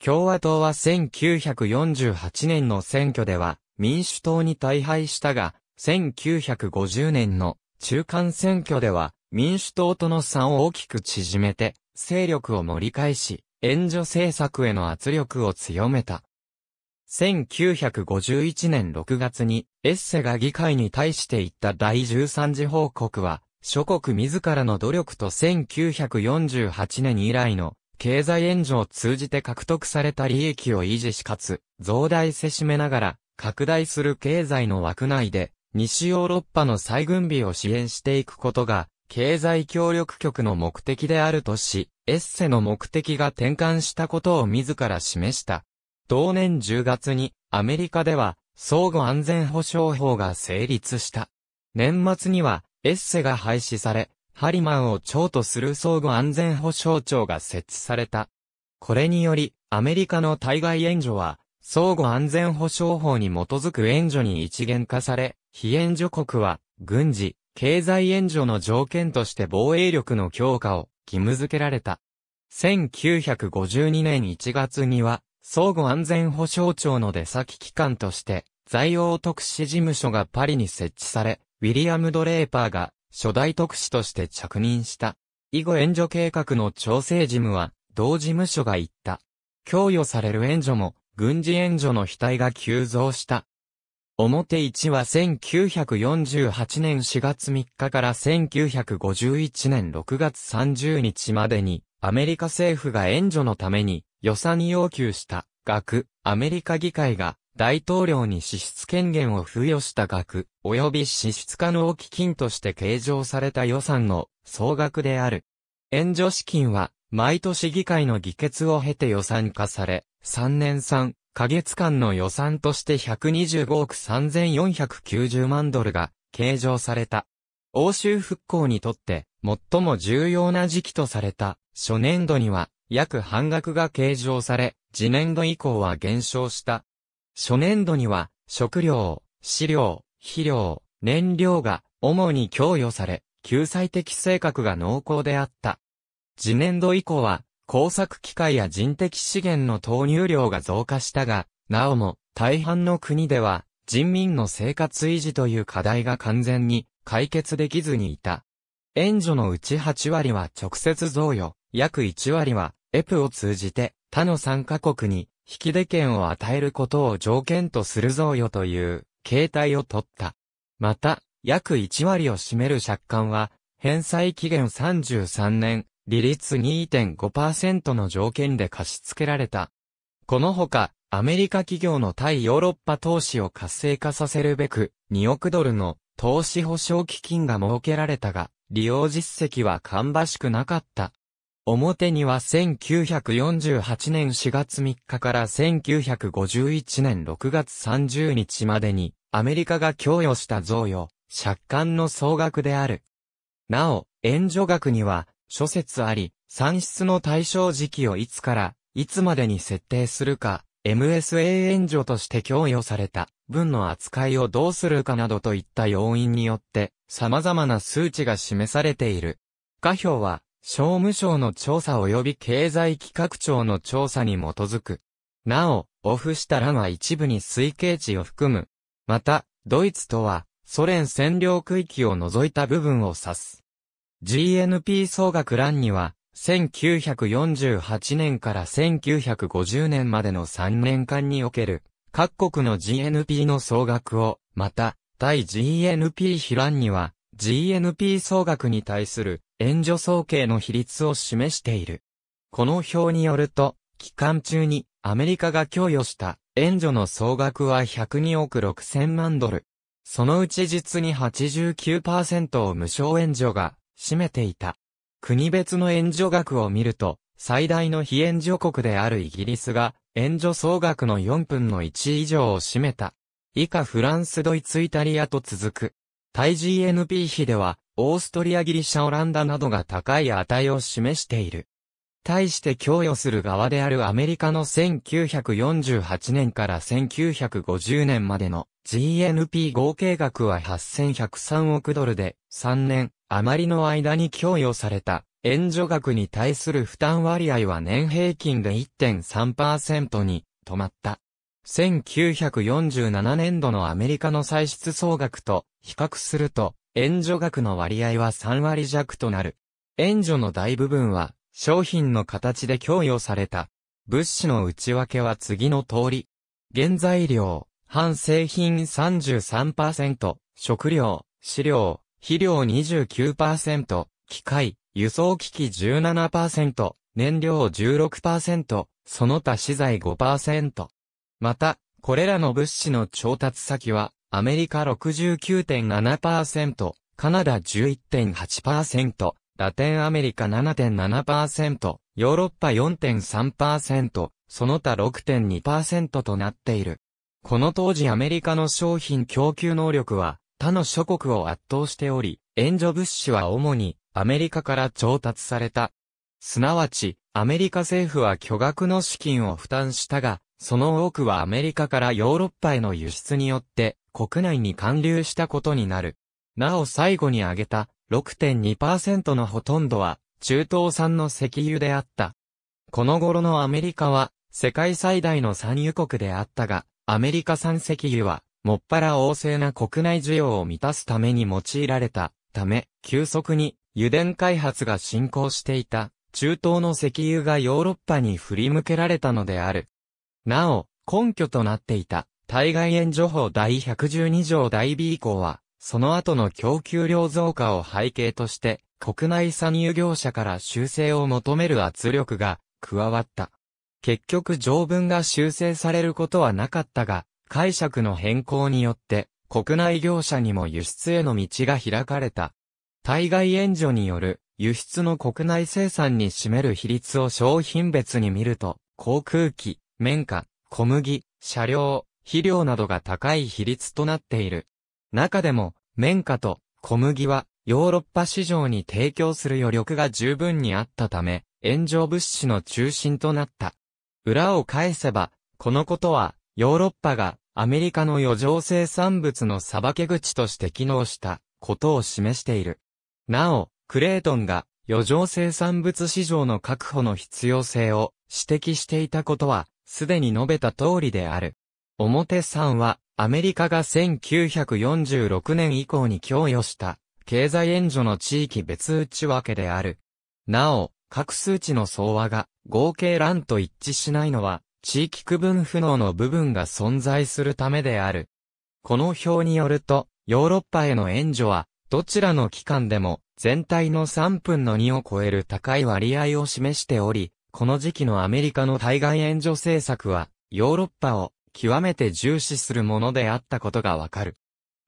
共和党は1948年の選挙では、民主党に大敗したが、1950年の中間選挙では、民主党との差を大きく縮めて、勢力を盛り返し、援助政策への圧力を強めた。1951年6月に、エッセが議会に対して言った第13次報告は、諸国自らの努力と1948年以来の経済援助を通じて獲得された利益を維持しかつ、増大せしめながら、拡大する経済の枠内で、西ヨーロッパの再軍備を支援していくことが、経済協力局の目的であるとし、エッセの目的が転換したことを自ら示した。同年10月にアメリカでは相互安全保障法が成立した。年末にはエッセが廃止され、ハリマンを長とする相互安全保障庁が設置された。これにより、アメリカの対外援助は、相互安全保障法に基づく援助に一元化され、非援助国は、軍事、経済援助の条件として防衛力の強化を義務付けられた。1952年1月には、相互安全保障庁の出先機関として、在欧特使事務所がパリに設置され、ウィリアム・ドレーパーが初代特使として着任した。以後援助計画の調整事務は、同事務所が行った。供与される援助も、軍事援助の額が急増した。表1は1948年4月3日から1951年6月30日までに、アメリカ政府が援助のために、予算要求した額、アメリカ議会が大統領に支出権限を付与した額、及び支出可能基金として計上された予算の総額である。援助資金は、毎年議会の議決を経て予算化され、3年3ヶ月間の予算として125億3490万ドルが計上された。欧州復興にとって最も重要な時期とされた初年度には約半額が計上され、次年度以降は減少した。初年度には、食料、飼料、肥料、燃料が主に供与され、救済的性格が濃厚であった。次年度以降は、工作機械や人的資源の投入量が増加したが、なおも、大半の国では、人民の生活維持という課題が完全に解決できずにいた。援助のうち8割は直接贈与、約1割はエプを通じて他の参加国に引き出権を与えることを条件とする贈与という形態を取った。また、約1割を占める借款は、返済期限33年、利率2.5%の条件で貸し付けられた。このほか、アメリカ企業の対ヨーロッパ投資を活性化させるべく、2億ドルの投資保証基金が設けられたが、利用実績は芳しくなかった。表には1948年4月3日から1951年6月30日までにアメリカが供与した贈与、借款の総額である。なお、援助額には諸説あり、算出の対象時期をいつからいつまでに設定するか、MSA 援助として供与された分の扱いをどうするかなどといった要因によって様々な数値が示されている。下表は商務省の調査及び経済企画庁の調査に基づく。なお、オフした欄は一部に推計値を含む。また、ドイツとは、ソ連占領区域を除いた部分を指す。GNP 総額欄には、1948年から1950年までの3年間における、各国の GNP の総額を、また、対 GNP 比欄には、GNP 総額に対する援助総計の比率を示している。この表によると、期間中にアメリカが供与した援助の総額は102億6000万ドル。そのうち実に89%を無償援助が占めていた。国別の援助額を見ると、最大の非援助国であるイギリスが援助総額の4分の1以上を占めた。以下フランス、ドイツ、イタリアと続く。対 GNP 比では、オーストリアギリシャオランダなどが高い値を示している。対して供与する側であるアメリカの1948年から1950年までの GNP 合計額は8103億ドルで3年余りの間に供与された援助額に対する負担割合は年平均で1.3%に止まった。1947年度のアメリカの歳出総額と比較すると、援助額の割合は3割弱となる。援助の大部分は商品の形で供与された。物資の内訳は次の通り。原材料、半製品33%、食料、飼料、肥料29%、機械、輸送機器17%、燃料16%、その他資材5%。また、これらの物資の調達先は、アメリカ69.7%、カナダ11.8%、ラテンアメリカ7.7%、ヨーロッパ4.3%、その他6.2%となっている。この当時アメリカの商品供給能力は他の諸国を圧倒しており、援助物資は主にアメリカから調達された。すなわち、アメリカ政府は巨額の資金を負担したが、その多くはアメリカからヨーロッパへの輸出によって国内に還流したことになる。なお最後に挙げた6.2%のほとんどは中東産の石油であった。この頃のアメリカは世界最大の産油国であったが、アメリカ産石油はもっぱら旺盛な国内需要を満たすために用いられたため、急速に油田開発が進行していた中東の石油がヨーロッパに振り向けられたのである。なお、根拠となっていた、対外援助法第112条第 B 以降は、その後の供給量増加を背景として、国内産油業者から修正を求める圧力が加わった。結局条文が修正されることはなかったが、解釈の変更によって、国内業者にも輸出への道が開かれた。対外援助による輸出の国内生産に占める比率を商品別に見ると、航空機、綿花、小麦、車両、肥料などが高い比率となっている。中でも、綿花と小麦はヨーロッパ市場に提供する余力が十分にあったため、炎上物資の中心となった。裏を返せば、このことは、ヨーロッパがアメリカの余剰生産物の裁け口として機能したことを示している。なお、クレートンが余剰生産物市場の確保の必要性を指摘していたことは、すでに述べた通りである。表3は、アメリカが1946年以降に供与した、経済援助の地域別内訳である。なお、各数値の総和が合計欄と一致しないのは、地域区分不能の部分が存在するためである。この表によると、ヨーロッパへの援助は、どちらの機関でも、全体の3分の2を超える高い割合を示しており、この時期のアメリカの対外援助政策は、ヨーロッパを極めて重視するものであったことがわかる。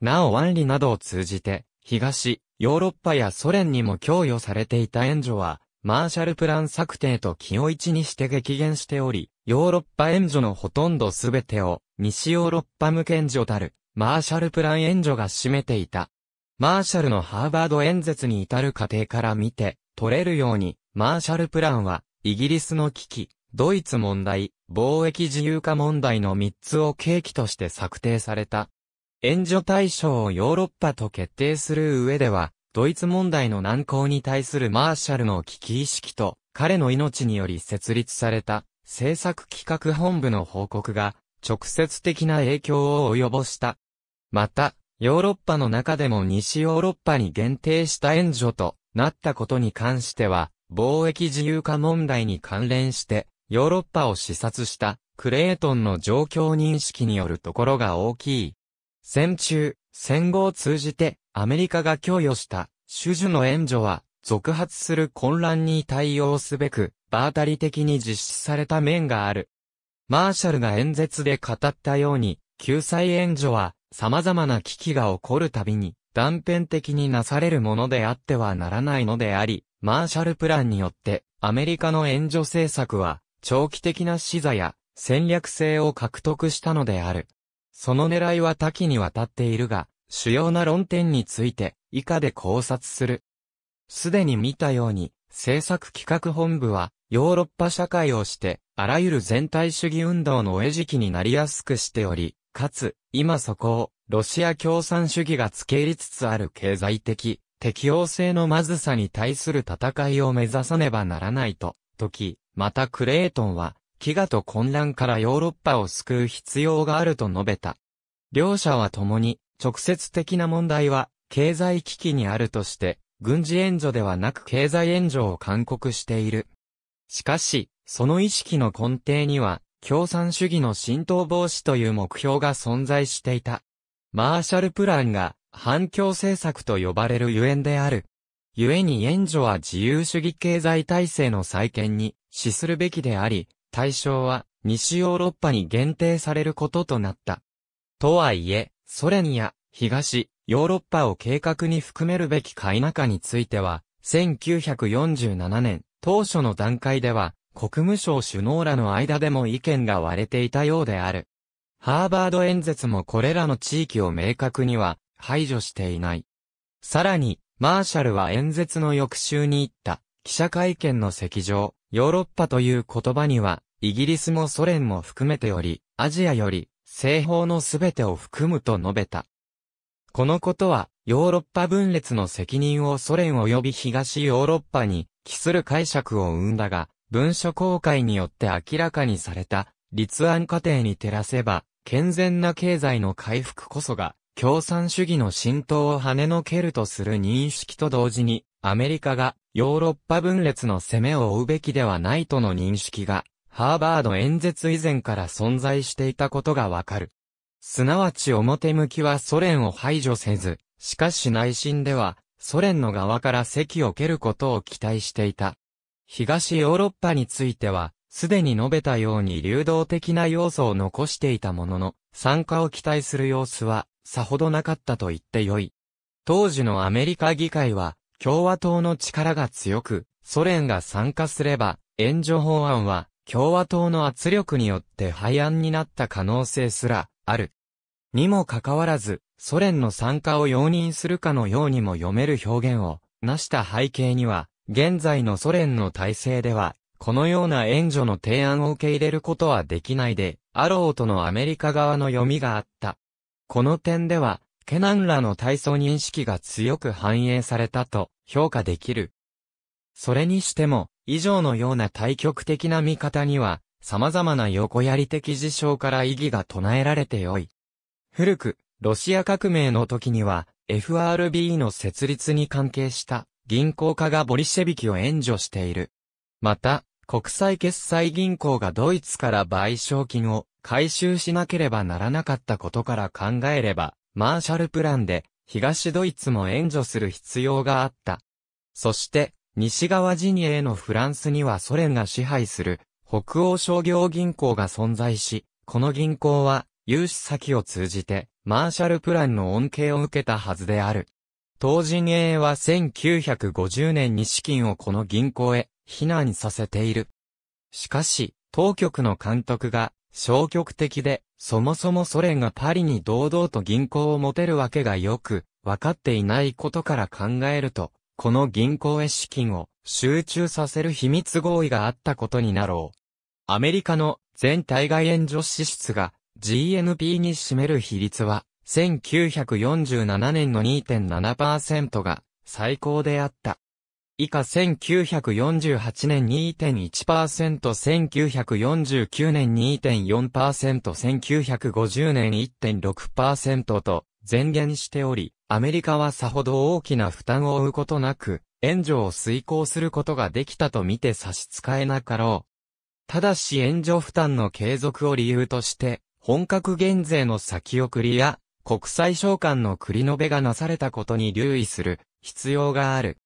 なお湾里などを通じて、東、ヨーロッパやソ連にも供与されていた援助は、マーシャルプラン策定と気を一にして激減しており、ヨーロッパ援助のほとんどすべてを、西ヨーロッパ向け援助たる、マーシャルプラン援助が占めていた。マーシャルのハーバード演説に至る過程から見て、取れるように、マーシャルプランは、イギリスの危機、ドイツ問題、貿易自由化問題の3つを契機として策定された。援助対象をヨーロッパと決定する上では、ドイツ問題の難航に対するマーシャルの危機意識と、彼の命により設立された、政策企画本部の報告が、直接的な影響を及ぼした。また、ヨーロッパの中でも西ヨーロッパに限定した援助となったことに関しては、貿易自由化問題に関連して、ヨーロッパを視察したクレートンの状況認識によるところが大きい。戦中、戦後を通じてアメリカが供与した種々の援助は続発する混乱に対応すべく場当たり的に実施された面がある。マーシャルが演説で語ったように救済援助は様々な危機が起こるたびに断片的になされるものであってはならないのであり、マーシャルプランによって、アメリカの援助政策は、長期的な視座や戦略性を獲得したのである。その狙いは多岐にわたっているが、主要な論点について、以下で考察する。すでに見たように、政策企画本部は、ヨーロッパ社会をして、あらゆる全体主義運動の餌食になりやすくしており、かつ、今そこを、ロシア共産主義が付け入りつつある経済的、適応性のまずさに対する戦いを目指さねばならないと、時、またクレイトンは、飢餓と混乱からヨーロッパを救う必要があると述べた。両者は共に、直接的な問題は、経済危機にあるとして、軍事援助ではなく経済援助を勧告している。しかし、その意識の根底には、共産主義の浸透防止という目標が存在していた。マーシャルプランが、反共政策と呼ばれるゆえんである。ゆえに援助は自由主義経済体制の再建に資するべきであり、対象は西ヨーロッパに限定されることとなった。とはいえ、ソ連や東、ヨーロッパを計画に含めるべき海中については、1947年、当初の段階では、国務省首脳らの間でも意見が割れていたようである。ハーバード演説もこれらの地域を明確には排除していない。さらに、マーシャルは演説の翌週に行った記者会見の席上、ヨーロッパという言葉には、イギリスもソ連も含めてより、アジアより、西方のすべてを含むと述べた。このことは、ヨーロッパ分裂の責任をソ連及び東ヨーロッパに帰する解釈を生んだが、文書公開によって明らかにされた立案過程に照らせば、健全な経済の回復こそが共産主義の浸透を跳ねのけるとする認識と同時に、アメリカがヨーロッパ分裂の攻めを負うべきではないとの認識が、ハーバード演説以前から存在していたことがわかる。すなわち表向きはソ連を排除せず、しかし内心では、ソ連の側から席を蹴ることを期待していた。東ヨーロッパについては、すでに述べたように流動的な要素を残していたものの、参加を期待する様子は、さほどなかったと言ってよい。当時のアメリカ議会は、共和党の力が強く、ソ連が参加すれば、援助法案は、共和党の圧力によって廃案になった可能性すら、ある。にもかかわらず、ソ連の参加を容認するかのようにも読める表現を、なした背景には、現在のソ連の体制では、このような援助の提案を受け入れることはできないで、あろうとのアメリカ側の読みがあった。この点では、ケナンらの体操認識が強く反映されたと評価できる。それにしても、以上のような対極的な見方には、様々な横やり的事象から意義が唱えられてよい。古く、ロシア革命の時には、FRB の設立に関係した銀行家がボリシェビキを援助している。また、国際決済銀行がドイツから賠償金を回収しなければならなかったことから考えれば、マーシャルプランで東ドイツも援助する必要があった。そして、西側陣営のフランスにはソ連が支配する北欧商業銀行が存在し、この銀行は融資先を通じてマーシャルプランの恩恵を受けたはずである。当陣営は1950年に資金をこの銀行へ避難させている。しかし、当局の監督が消極的で、そもそもソ連がパリに堂々と銀行を持てるわけがよく、わかっていないことから考えると、この銀行へ資金を集中させる秘密合意があったことになろう。アメリカの全対外援助支出が GNP に占める比率は、1947年の2.7%が最高であった。以下1948年2.1%、1949年2.4%、1950年1.6%と前言しており、アメリカはさほど大きな負担を負うことなく、援助を遂行することができたとみて差し支えなかろう。ただし援助負担の継続を理由として、本格減税の先送りや、国際召喚の繰り延べがなされたことに留意する必要がある。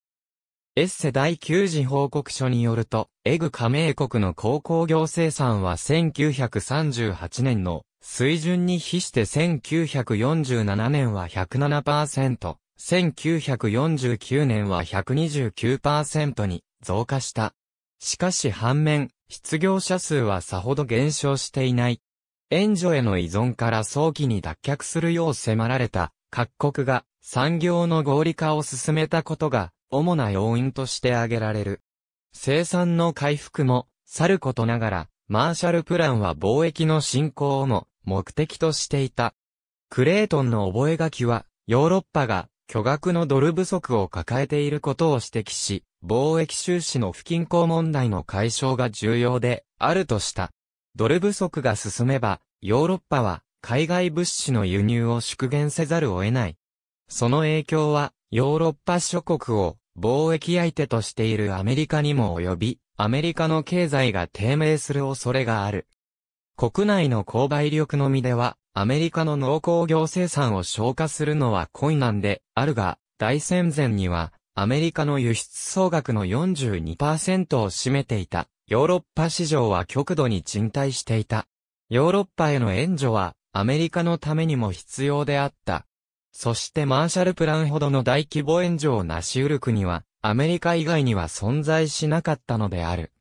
エッセ第9次報告書によると、エグ加盟国の鉱工業生産は1938年の水準に比して1947年は107%、1949年は129%に増加した。しかし反面、失業者数はさほど減少していない。援助への依存から早期に脱却するよう迫られた各国が産業の合理化を進めたことが主な要因として挙げられる。生産の回復も、さることながら、マーシャルプランは貿易の振興をも目的としていた。クレートンの覚書は、ヨーロッパが巨額のドル不足を抱えていることを指摘し、貿易収支の不均衡問題の解消が重要であるとした。ドル不足が進めば、ヨーロッパは海外物資の輸入を縮減せざるを得ない。その影響は、ヨーロッパ諸国を貿易相手としているアメリカにも及び、アメリカの経済が低迷する恐れがある。国内の購買力のみでは、アメリカの農工業生産を消化するのは困難であるが、大戦前には、アメリカの輸出総額の42%を占めていた。ヨーロッパ市場は極度に沈滞していた。ヨーロッパへの援助は、アメリカのためにも必要であった。そしてマーシャルプランほどの大規模援助を成し得る国は、アメリカ以外には存在しなかったのである。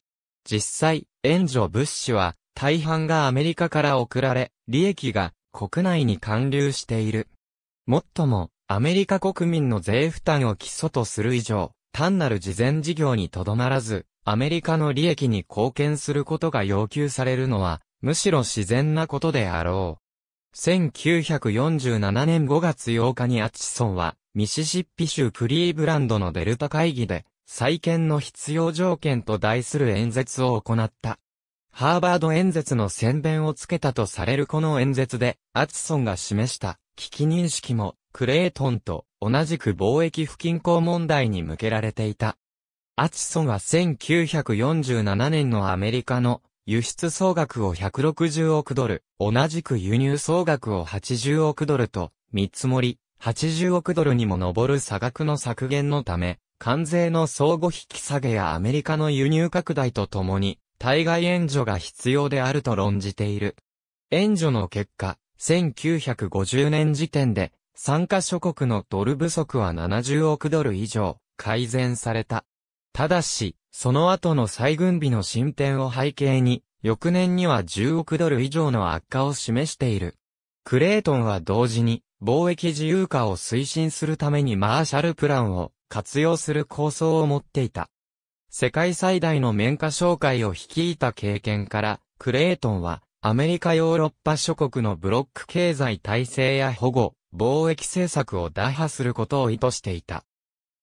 実際、援助物資は、大半がアメリカから送られ、利益が国内に還流している。もっとも、アメリカ国民の税負担を基礎とする以上、単なる事前事業にとどまらず、アメリカの利益に貢献することが要求されるのは、むしろ自然なことであろう。1947年5月8日にアチソンは、ミシシッピ州クリーブランドのデルタ会議で、再建の必要条件と題する演説を行った。ハーバード演説の宣伝をつけたとされるこの演説で、アチソンが示した危機認識も、クレートンと同じく貿易不均衡問題に向けられていた。アチソンは1947年のアメリカの輸出総額を160億ドル、同じく輸入総額を80億ドルと、見積もり、80億ドルにも上る差額の削減のため、関税の相互引き下げやアメリカの輸入拡大とともに、対外援助が必要であると論じている。援助の結果、1950年時点で、参加諸国のドル不足は70億ドル以上、改善された。ただし、その後の再軍備の進展を背景に、翌年には10億ドル以上の悪化を示している。クレイトンは同時に、貿易自由化を推進するためにマーシャルプランを活用する構想を持っていた。世界最大の綿花商会を率いた経験から、クレイトンは、アメリカヨーロッパ諸国のブロック経済体制や保護、貿易政策を打破することを意図していた。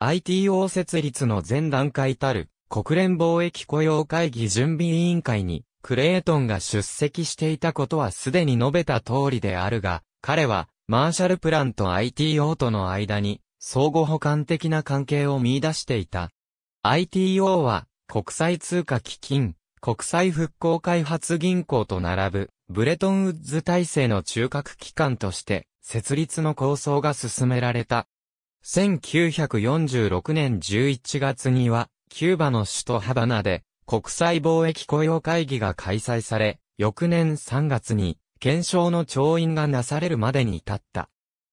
ITO 設立の前段階たる国連貿易雇用会議準備委員会に、クレイトンが出席していたことはすでに述べた通りであるが、彼は、マーシャルプランと ITO との間に、相互補完的な関係を見出していた。ITO は、国際通貨基金、国際復興開発銀行と並ぶ、ブレトンウッズ体制の中核機関として、設立の構想が進められた。1946年11月には、キューバの首都ハバナで国際貿易雇用会議が開催され、翌年3月に検証の調印がなされるまでに至った。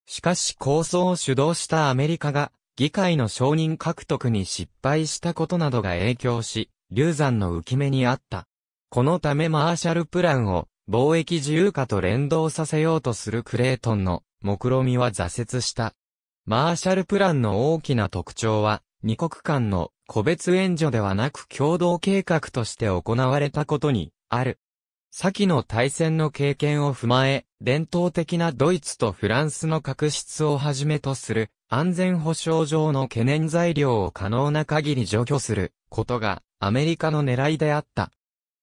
しかし構想を主導したアメリカが議会の承認獲得に失敗したことなどが影響し、流産の浮き目にあった。このためマーシャルプランを貿易自由化と連動させようとするクレートンの目論みは挫折した。マーシャルプランの大きな特徴は、二国間の個別援助ではなく共同計画として行われたことにある。先の大戦の経験を踏まえ、伝統的なドイツとフランスの確執をはじめとする安全保障上の懸念材料を可能な限り除去することがアメリカの狙いであった。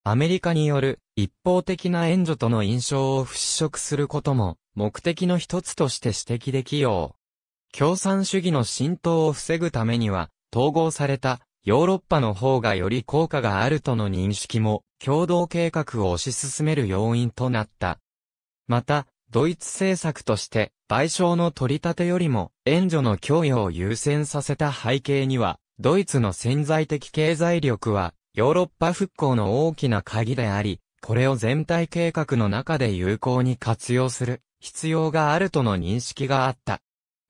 アメリカによる一方的な援助との印象を払拭することも目的の一つとして指摘できよう。共産主義の浸透を防ぐためには、統合されたヨーロッパの方がより効果があるとの認識も、共同計画を推し進める要因となった。また、ドイツ政策として、賠償の取り立てよりも、援助の供与を優先させた背景には、ドイツの潜在的経済力は、ヨーロッパ復興の大きな鍵であり、これを全体計画の中で有効に活用する必要があるとの認識があった。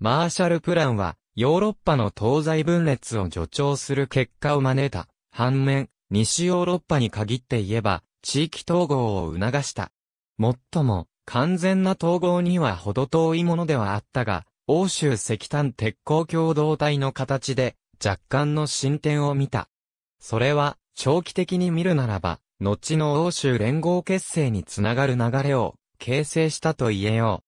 マーシャルプランは、ヨーロッパの東西分裂を助長する結果を招いた。反面、西ヨーロッパに限って言えば、地域統合を促した。もっとも、完全な統合には程遠いものではあったが、欧州石炭鉄鋼共同体の形で、若干の進展を見た。それは、長期的に見るならば、後の欧州連合結成につながる流れを、形成したと言えよ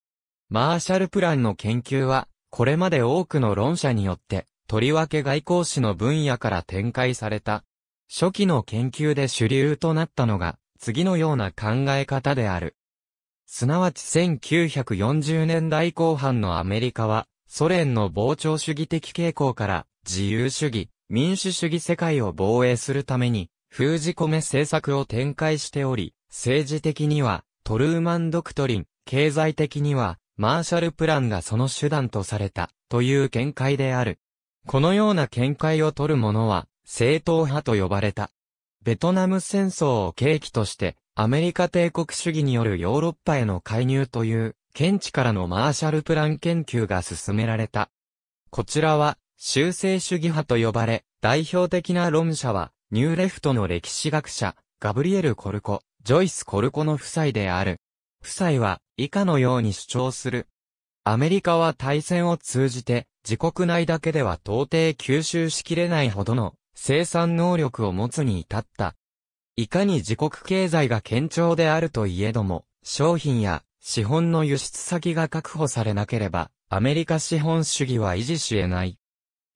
う。マーシャルプランの研究は、これまで多くの論者によって、とりわけ外交史の分野から展開された。初期の研究で主流となったのが、次のような考え方である。すなわち1940年代後半のアメリカは、ソ連の膨張主義的傾向から自由主義、民主主義世界を防衛するために封じ込め政策を展開しており、政治的にはトルーマンドクトリン、経済的にはマーシャルプランがその手段とされた、という見解である。このような見解を取る者は、正統派と呼ばれた。ベトナム戦争を契機として、アメリカ帝国主義によるヨーロッパへの介入という、現地からのマーシャルプラン研究が進められた。こちらは、修正主義派と呼ばれ、代表的な論者は、ニューレフトの歴史学者、ガブリエル・コルコ、ジョイス・コルコの夫妻である。夫妻は以下のように主張する。アメリカは大戦を通じて、自国内だけでは到底吸収しきれないほどの生産能力を持つに至った。いかに自国経済が堅調であるといえども、商品や資本の輸出先が確保されなければ、アメリカ資本主義は維持し得ない。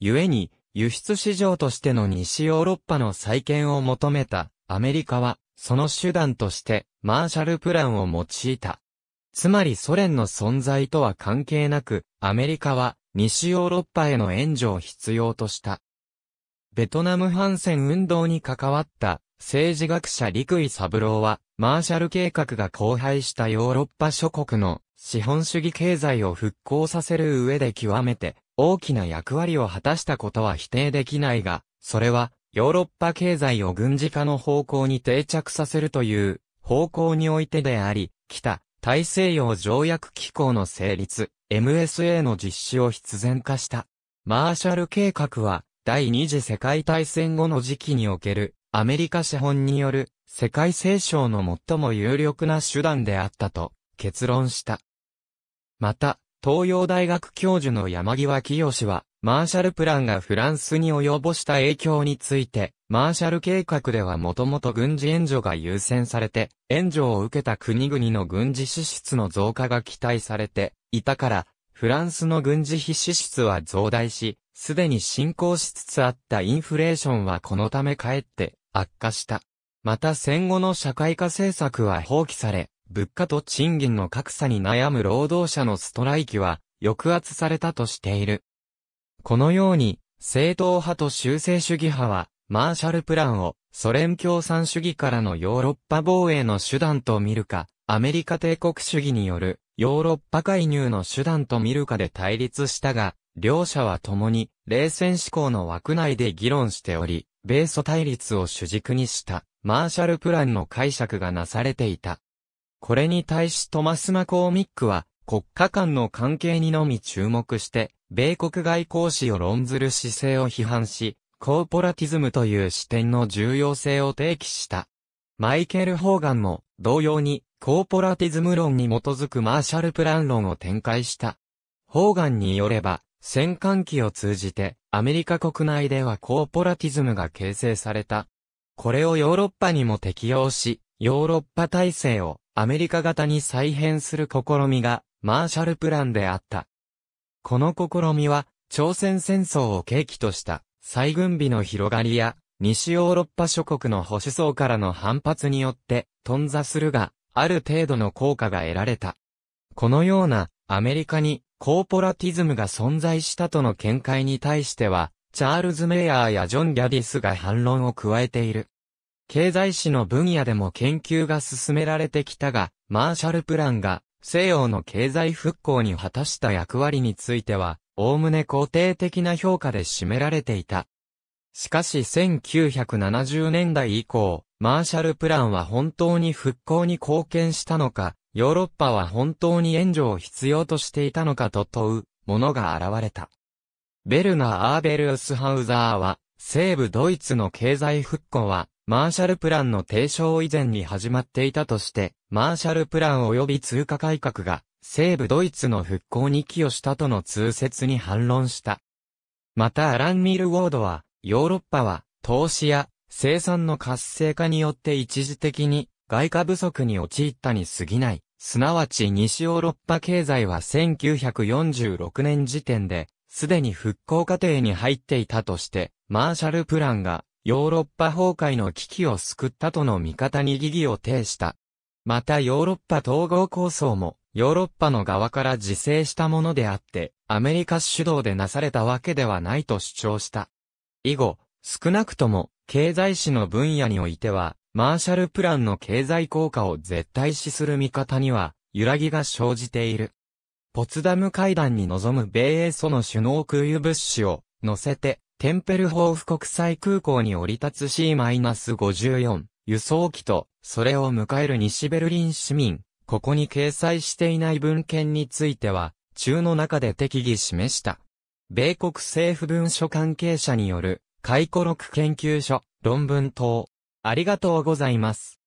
故に、輸出市場としての西ヨーロッパの再建を求めたアメリカは、その手段として、マーシャルプランを用いた。つまりソ連の存在とは関係なく、アメリカは西ヨーロッパへの援助を必要とした。ベトナム反戦運動に関わった政治学者陸井三郎は、マーシャル計画が荒廃したヨーロッパ諸国の資本主義経済を復興させる上で極めて大きな役割を果たしたことは否定できないが、それはヨーロッパ経済を軍事化の方向に定着させるという方向においてであり、北、大西洋条約機構の成立、MSA の実施を必然化した。マーシャル計画は、第二次世界大戦後の時期における、アメリカ資本による、世界政商の最も有力な手段であったと、結論した。また、東洋大学教授の山際清は、マーシャルプランがフランスに及ぼした影響について、マーシャル計画ではもともと軍事援助が優先されて、援助を受けた国々の軍事支出の増加が期待されていたから、フランスの軍事費支出は増大し、すでに進行しつつあったインフレーションはこのためかえって悪化した。また戦後の社会化政策は放棄され、物価と賃金の格差に悩む労働者のストライキは抑圧されたとしている。このように、正統派と修正主義派は、マーシャルプランをソ連共産主義からのヨーロッパ防衛の手段と見るか、アメリカ帝国主義によるヨーロッパ介入の手段と見るかで対立したが、両者は共に冷戦思考の枠内で議論しており、米ソ対立を主軸にしたマーシャルプランの解釈がなされていた。これに対しトマス・マコーミックは国家間の関係にのみ注目して米国外交史を論ずる姿勢を批判し、コーポラティズムという視点の重要性を提起した。マイケル・ホーガンも同様にコーポラティズム論に基づくマーシャルプラン論を展開した。ホーガンによれば、戦艦機を通じてアメリカ国内ではコーポラティズムが形成された。これをヨーロッパにも適用し、ヨーロッパ体制をアメリカ型に再編する試みがマーシャルプランであった。この試みは、朝鮮戦争を契機とした再軍備の広がりや、西ヨーロッパ諸国の保守層からの反発によって頓挫するが、ある程度の効果が得られた。このようなアメリカにコーポラティズムが存在したとの見解に対しては、チャールズ・メイヤーやジョン・ギャディスが反論を加えている。経済史の分野でも研究が進められてきたが、マーシャルプランが西洋の経済復興に果たした役割については、おおむね肯定的な評価で占められていた。しかし1970年代以降、マーシャルプランは本当に復興に貢献したのか、ヨーロッパは本当に援助を必要としていたのかと問う、ものが現れた。ベルナアーベルスハウザーは、西部ドイツの経済復興は、マーシャルプランの提唱以前に始まっていたとして、マーシャルプラン及び通貨改革が西部ドイツの復興に寄与したとの通説に反論した。またアラン・ミルウォードは、ヨーロッパは投資や生産の活性化によって一時的に外貨不足に陥ったに過ぎない。すなわち西ヨーロッパ経済は1946年時点で、すでに復興過程に入っていたとして、マーシャルプランがヨーロッパ崩壊の危機を救ったとの見方に疑義を呈した。またヨーロッパ統合構想も、ヨーロッパの側から自制したものであって、アメリカ主導でなされたわけではないと主張した。以後、少なくとも、経済史の分野においては、マーシャルプランの経済効果を絶対視する見方には、揺らぎが生じている。ポツダム会談に臨む米英祖の首脳空輸物資を乗せて、テンペルホーフ国際空港に降り立つ C-54 輸送機と、それを迎える西ベルリン市民、ここに掲載していない文献については、中の中で適宜示した。米国政府文書関係者による、回顧録研究所、論文等。ありがとうございます。